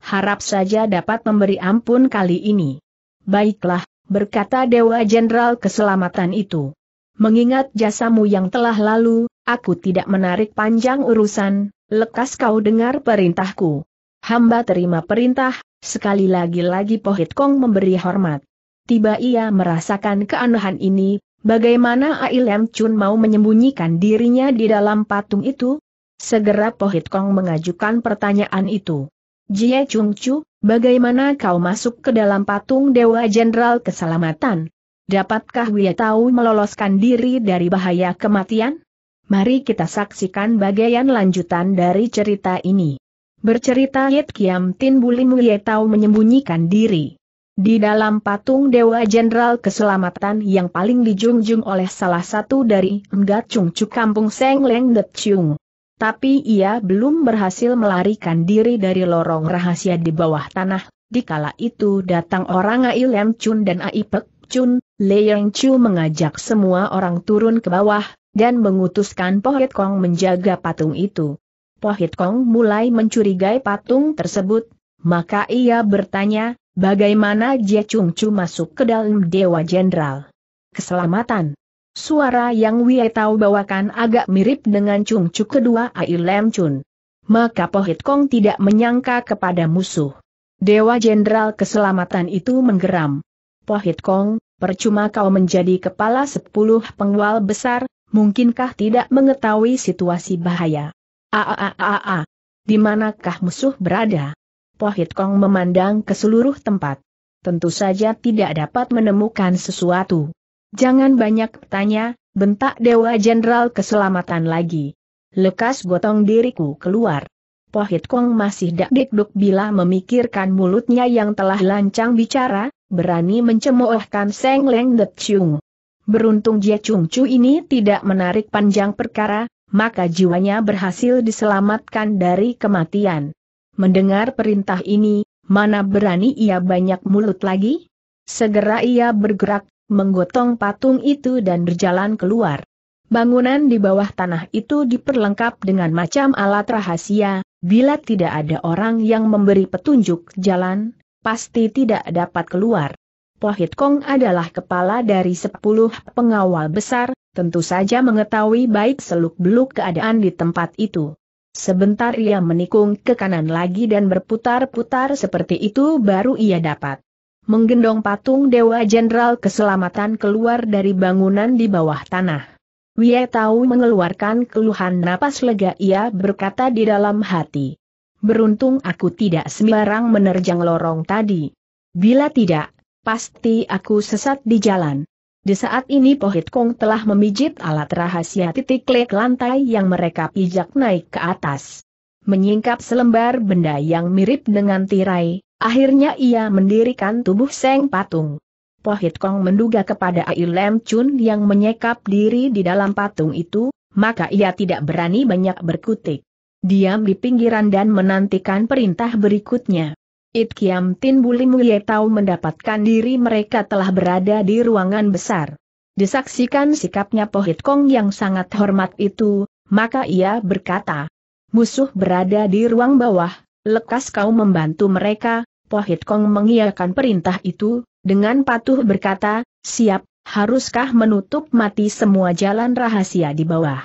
Harap saja dapat memberi ampun kali ini. Baiklah, berkata Dewa Jenderal Keselamatan itu mengingat jasamu yang telah lalu, aku tidak menarik panjang urusan, lekas kau dengar perintahku. Hamba terima perintah, sekali lagi-lagi Pohit Kong memberi hormat. Tiba ia merasakan keanehan ini, bagaimana Ailem Chun mau menyembunyikan dirinya di dalam patung itu? Segera Pohit Kong mengajukan pertanyaan itu. Jie Chung Chu, bagaimana kau masuk ke dalam patung Dewa Jenderal Keselamatan? Dapatkah Wia tahu meloloskan diri dari bahaya kematian? Mari kita saksikan bagian lanjutan dari cerita ini. Bercerita Yit Kiam Tin Wia Tahu menyembunyikan diri. Di dalam patung Dewa Jenderal Keselamatan yang paling dijunjung oleh salah satu dari Chung Chungcu Kampung Seng Leng Det Chung. Tapi ia belum berhasil melarikan diri dari lorong rahasia di bawah tanah, di kala itu datang orang Ailem Chun dan Aipek racun, Liang Chu mengajak semua orang turun ke bawah, dan mengutuskan Pohit Kong menjaga patung itu. Pohit Kong mulai mencurigai patung tersebut, maka ia bertanya, bagaimana Jie Chung Chu masuk ke dalam Dewa Jenderal? Keselamatan. Suara yang Wei Tao bawakan agak mirip dengan Chung Chu kedua Ai Lam Chun. Maka Pohit Kong tidak menyangka kepada musuh. Dewa Jenderal Keselamatan itu menggeram. Pohit Kong, percuma kau menjadi kepala sepuluh pengawal besar, mungkinkah tidak mengetahui situasi bahaya? Aaaaaa, di manakah musuh berada? Pohit Kong memandang ke seluruh tempat. Tentu saja tidak dapat menemukan sesuatu. Jangan banyak tanya, bentak Dewa Jenderal Keselamatan lagi. Lekas gotong diriku keluar. Pohit Kong masih dak dikduk bila memikirkan mulutnya yang telah lancang bicara, berani mencemoohkan Seng Leng De Chung. Beruntung Jie Chung Chu ini tidak menarik panjang perkara, maka jiwanya berhasil diselamatkan dari kematian. Mendengar perintah ini, mana berani ia banyak mulut lagi? Segera ia bergerak, menggotong patung itu dan berjalan keluar. Bangunan di bawah tanah itu diperlengkap dengan macam alat rahasia, bila tidak ada orang yang memberi petunjuk jalan, pasti tidak dapat keluar. Pohit Kong adalah kepala dari sepuluh pengawal besar, tentu saja mengetahui baik seluk-beluk keadaan di tempat itu. Sebentar ia menikung ke kanan lagi dan berputar-putar seperti itu baru ia dapat menggendong patung Dewa Jenderal Keselamatan keluar dari bangunan di bawah tanah. Wie tahu mengeluarkan keluhan napas lega ia berkata di dalam hati. Beruntung aku tidak sembarang menerjang lorong tadi. Bila tidak, pasti aku sesat di jalan. Di saat ini Pohit Kong telah memijit alat rahasia titik lek lantai yang mereka pijak naik ke atas. Menyingkap selembar benda yang mirip dengan tirai, akhirnya ia mendirikan tubuh Seng Patung. Pohit Kong menduga kepada Ai Lem Chun yang menyekap diri di dalam patung itu, maka ia tidak berani banyak berkutik diam di pinggiran dan menantikan perintah berikutnya. It Kiam Tin buli Ye Tau mendapatkan diri mereka telah berada di ruangan besar. Disaksikan sikapnya Pohit Kong yang sangat hormat itu, maka ia berkata, musuh berada di ruang bawah, lekas kau membantu mereka, Pohit Kong mengiyakan perintah itu, dengan patuh berkata, siap, haruskah menutup mati semua jalan rahasia di bawah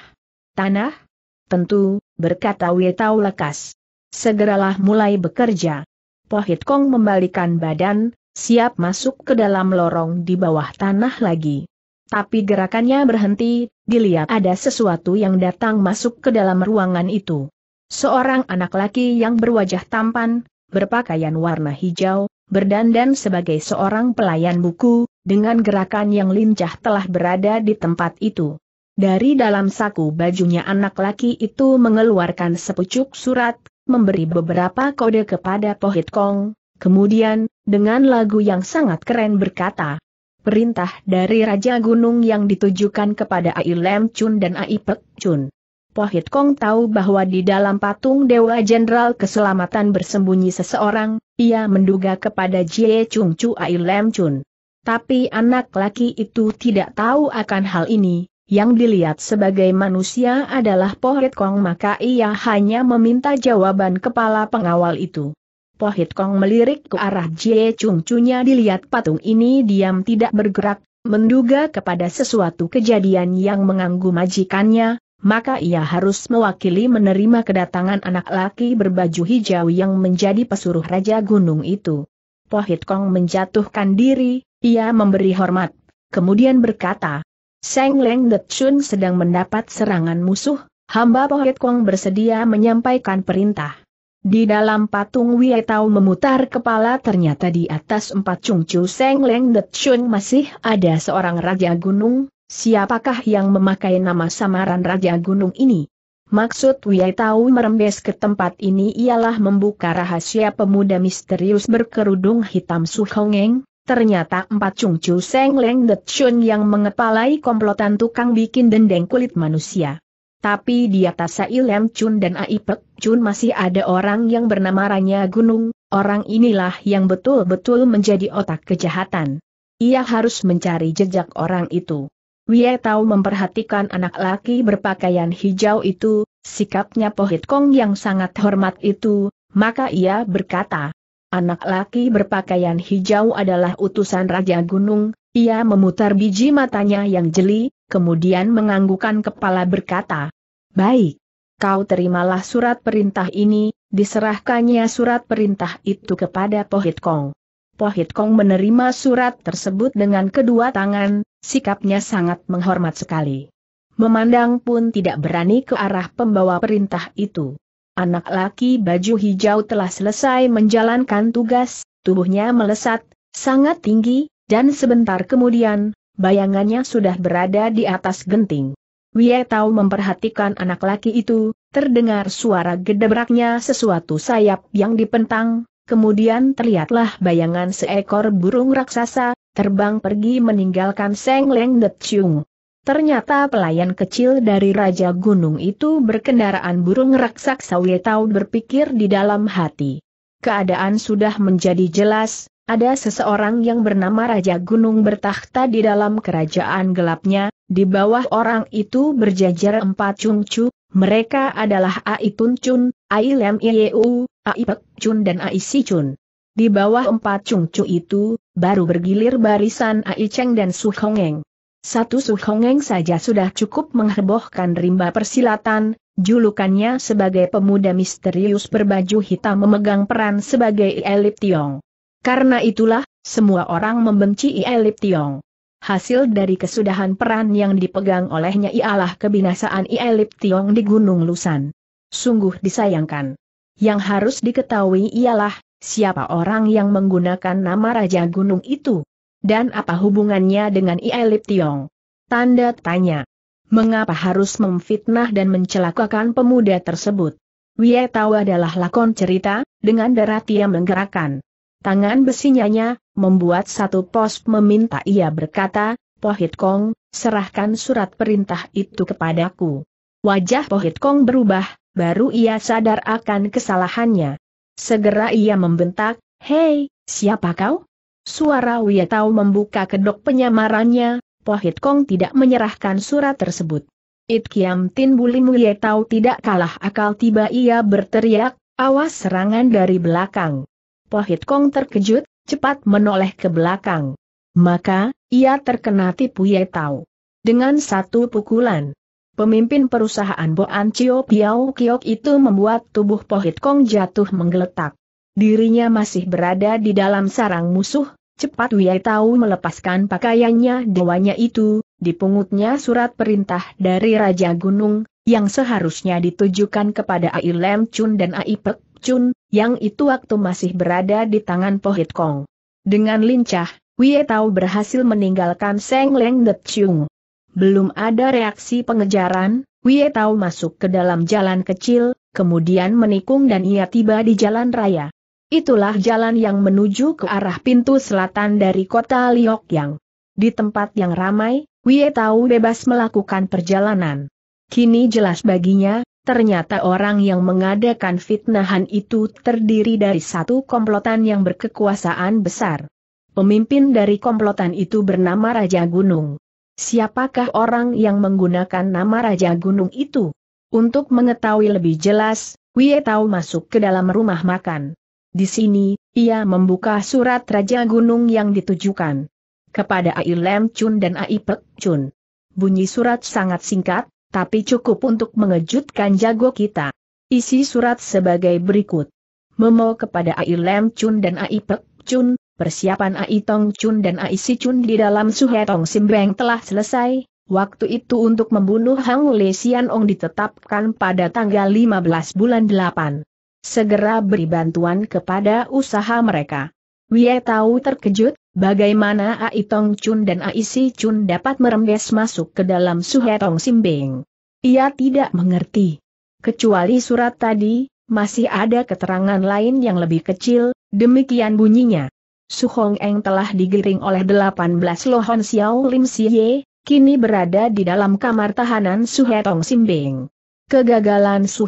tanah? Tentu, berkata Wietau lekas. Segeralah mulai bekerja. Pohit Kong membalikan badan, siap masuk ke dalam lorong di bawah tanah lagi. Tapi gerakannya berhenti, dilihat ada sesuatu yang datang masuk ke dalam ruangan itu. Seorang anak laki yang berwajah tampan, berpakaian warna hijau, berdandan sebagai seorang pelayan buku, dengan gerakan yang lincah telah berada di tempat itu. Dari dalam saku bajunya anak laki itu mengeluarkan sepucuk surat, memberi beberapa kode kepada Pohit Kong, kemudian, dengan lagu yang sangat keren berkata, Perintah dari Raja Gunung yang ditujukan kepada Ai Lem Chun dan Ai Pek Chun. Pohit Kong tahu bahwa di dalam patung Dewa Jenderal Keselamatan bersembunyi seseorang, ia menduga kepada Jie Chung Chu Ai Lem Chun. Tapi anak laki itu tidak tahu akan hal ini, yang dilihat sebagai manusia adalah Pohit Kong maka ia hanya meminta jawaban kepala pengawal itu. Pohit Kong melirik ke arah Jie Chung Chunya dilihat patung ini diam tidak bergerak, menduga kepada sesuatu kejadian yang mengganggu majikannya, maka ia harus mewakili menerima kedatangan anak laki berbaju hijau yang menjadi pesuruh Raja Gunung itu. Pohit Kong menjatuhkan diri, ia memberi hormat, kemudian berkata, Seng Leng De Chun sedang mendapat serangan musuh, hamba Pohet Kong bersedia menyampaikan perintah. Di dalam patung Tao memutar kepala ternyata di atas empat cungcu Seng Leng De Chun masih ada seorang Raja Gunung, siapakah yang memakai nama samaran Raja Gunung ini? Maksud Tao merembes ke tempat ini ialah membuka rahasia pemuda misterius berkerudung hitam Su Hongeng, Ternyata empat cungcu Seng Leng Chun yang mengepalai komplotan tukang bikin dendeng kulit manusia. Tapi di atas Sai Lem Chun dan Aipek Chun masih ada orang yang bernama Ranya Gunung, orang inilah yang betul-betul menjadi otak kejahatan. Ia harus mencari jejak orang itu. Wie Tau memperhatikan anak laki berpakaian hijau itu, sikapnya Pohit Kong yang sangat hormat itu, maka ia berkata, Anak laki berpakaian hijau adalah utusan Raja Gunung, ia memutar biji matanya yang jeli, kemudian menganggukan kepala berkata, Baik, kau terimalah surat perintah ini, diserahkannya surat perintah itu kepada Pohit Kong. Pohit Kong menerima surat tersebut dengan kedua tangan, sikapnya sangat menghormat sekali. Memandang pun tidak berani ke arah pembawa perintah itu. Anak laki baju hijau telah selesai menjalankan tugas, tubuhnya melesat, sangat tinggi, dan sebentar kemudian, bayangannya sudah berada di atas genting. Wie Tau memperhatikan anak laki itu, terdengar suara gedebraknya sesuatu sayap yang dipentang, kemudian terlihatlah bayangan seekor burung raksasa, terbang pergi meninggalkan Seng Leng De Chung. Ternyata pelayan kecil dari Raja Gunung itu berkendaraan burung raksasa Wietau berpikir di dalam hati. Keadaan sudah menjadi jelas, ada seseorang yang bernama Raja Gunung bertahta di dalam kerajaan gelapnya, di bawah orang itu berjajar empat cungcu, mereka adalah Ai Tun Chun, Ai Lem Ieu, Ai Pek Chun dan Ai Si Chun. Di bawah empat cungcu itu, baru bergilir barisan Ai Cheng dan Su Hongeng. Satu suhongeng saja sudah cukup menghebohkan rimba persilatan, julukannya sebagai pemuda misterius berbaju hitam memegang peran sebagai Elip Tiong. Karena itulah, semua orang membenci Elip Tiong. Hasil dari kesudahan peran yang dipegang olehnya ialah kebinasaan Elip Tiong di Gunung Lusan. Sungguh disayangkan. Yang harus diketahui ialah, siapa orang yang menggunakan nama Raja Gunung itu? Dan apa hubungannya dengan Ielip Tiong? Tanda tanya. Mengapa harus memfitnah dan mencelakakan pemuda tersebut? Wie Tawa adalah lakon cerita, dengan darah ia menggerakkan. Tangan besinya, membuat satu pos meminta ia berkata, Pohit Kong, serahkan surat perintah itu kepadaku. Wajah Pohit Kong berubah, baru ia sadar akan kesalahannya. Segera ia membentak, Hei, siapa kau? Suara Tau membuka kedok penyamarannya, Pohit Kong tidak menyerahkan surat tersebut. It Kiam Tin Bulimu Tau tidak kalah akal tiba ia berteriak, awas serangan dari belakang. Pohit Kong terkejut, cepat menoleh ke belakang. Maka, ia terkena tipu Tau. Dengan satu pukulan, pemimpin perusahaan Boan Chio Piao Kiok itu membuat tubuh Pohit Kong jatuh menggeletak. Dirinya masih berada di dalam sarang musuh, Cepat Wiyai tahu melepaskan pakaiannya dewanya itu, dipungutnya surat perintah dari Raja Gunung, yang seharusnya ditujukan kepada Ai Lem Chun dan Ai Pek Chun, yang itu waktu masih berada di tangan Pohit Kong. Dengan lincah, Wiyai tahu berhasil meninggalkan Seng Leng De Chung. Belum ada reaksi pengejaran, tahu masuk ke dalam jalan kecil, kemudian menikung dan ia tiba di jalan raya. Itulah jalan yang menuju ke arah pintu selatan dari kota Liokyang. Di tempat yang ramai, Wie Tau bebas melakukan perjalanan. Kini jelas baginya, ternyata orang yang mengadakan fitnahan itu terdiri dari satu komplotan yang berkekuasaan besar. Pemimpin dari komplotan itu bernama Raja Gunung. Siapakah orang yang menggunakan nama Raja Gunung itu? Untuk mengetahui lebih jelas, Wie Tahu masuk ke dalam rumah makan. Di sini, ia membuka surat Raja Gunung yang ditujukan kepada Ai Lem Chun dan Ai Pek Chun. Bunyi surat sangat singkat, tapi cukup untuk mengejutkan jago kita. Isi surat sebagai berikut. Memo kepada Ai Lem Chun dan Ai Pek Chun, persiapan Ai Tong Chun dan Ai Si Chun di dalam Suhe Tong Simbeng telah selesai. Waktu itu untuk membunuh Hang Le Sian Ong ditetapkan pada tanggal 15 bulan 8 segera beri bantuan kepada usaha mereka. Wie tahu terkejut, bagaimana Ai Tong Chun dan Ai Si Chun dapat merembes masuk ke dalam Suhe Tong Simbing. Ia tidak mengerti. Kecuali surat tadi, masih ada keterangan lain yang lebih kecil, demikian bunyinya. Su Hong Eng telah digiring oleh 18 lohon Xiao Lim Siye, kini berada di dalam kamar tahanan Tong Simbing. Kegagalan Su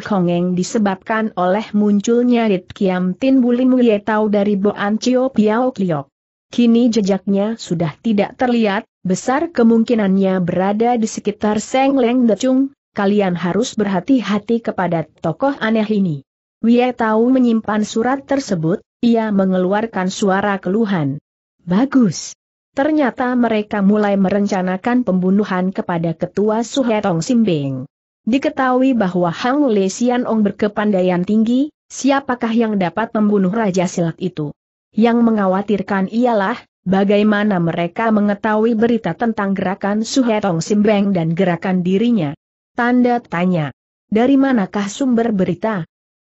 disebabkan oleh munculnya Rit Kiam Tin Buli Yetau dari Boan Chio Piao Kliok. Kini jejaknya sudah tidak terlihat, besar kemungkinannya berada di sekitar Seng Leng Chung. kalian harus berhati-hati kepada tokoh aneh ini. Wie Tau menyimpan surat tersebut, ia mengeluarkan suara keluhan. Bagus. Ternyata mereka mulai merencanakan pembunuhan kepada ketua Suhetong Simbing. Diketahui bahwa Hang Le Xian Ong berkepandaian tinggi, siapakah yang dapat membunuh Raja Silat itu? Yang mengkhawatirkan ialah, bagaimana mereka mengetahui berita tentang gerakan Suhetong Simbeng dan gerakan dirinya. Tanda tanya. Dari manakah sumber berita?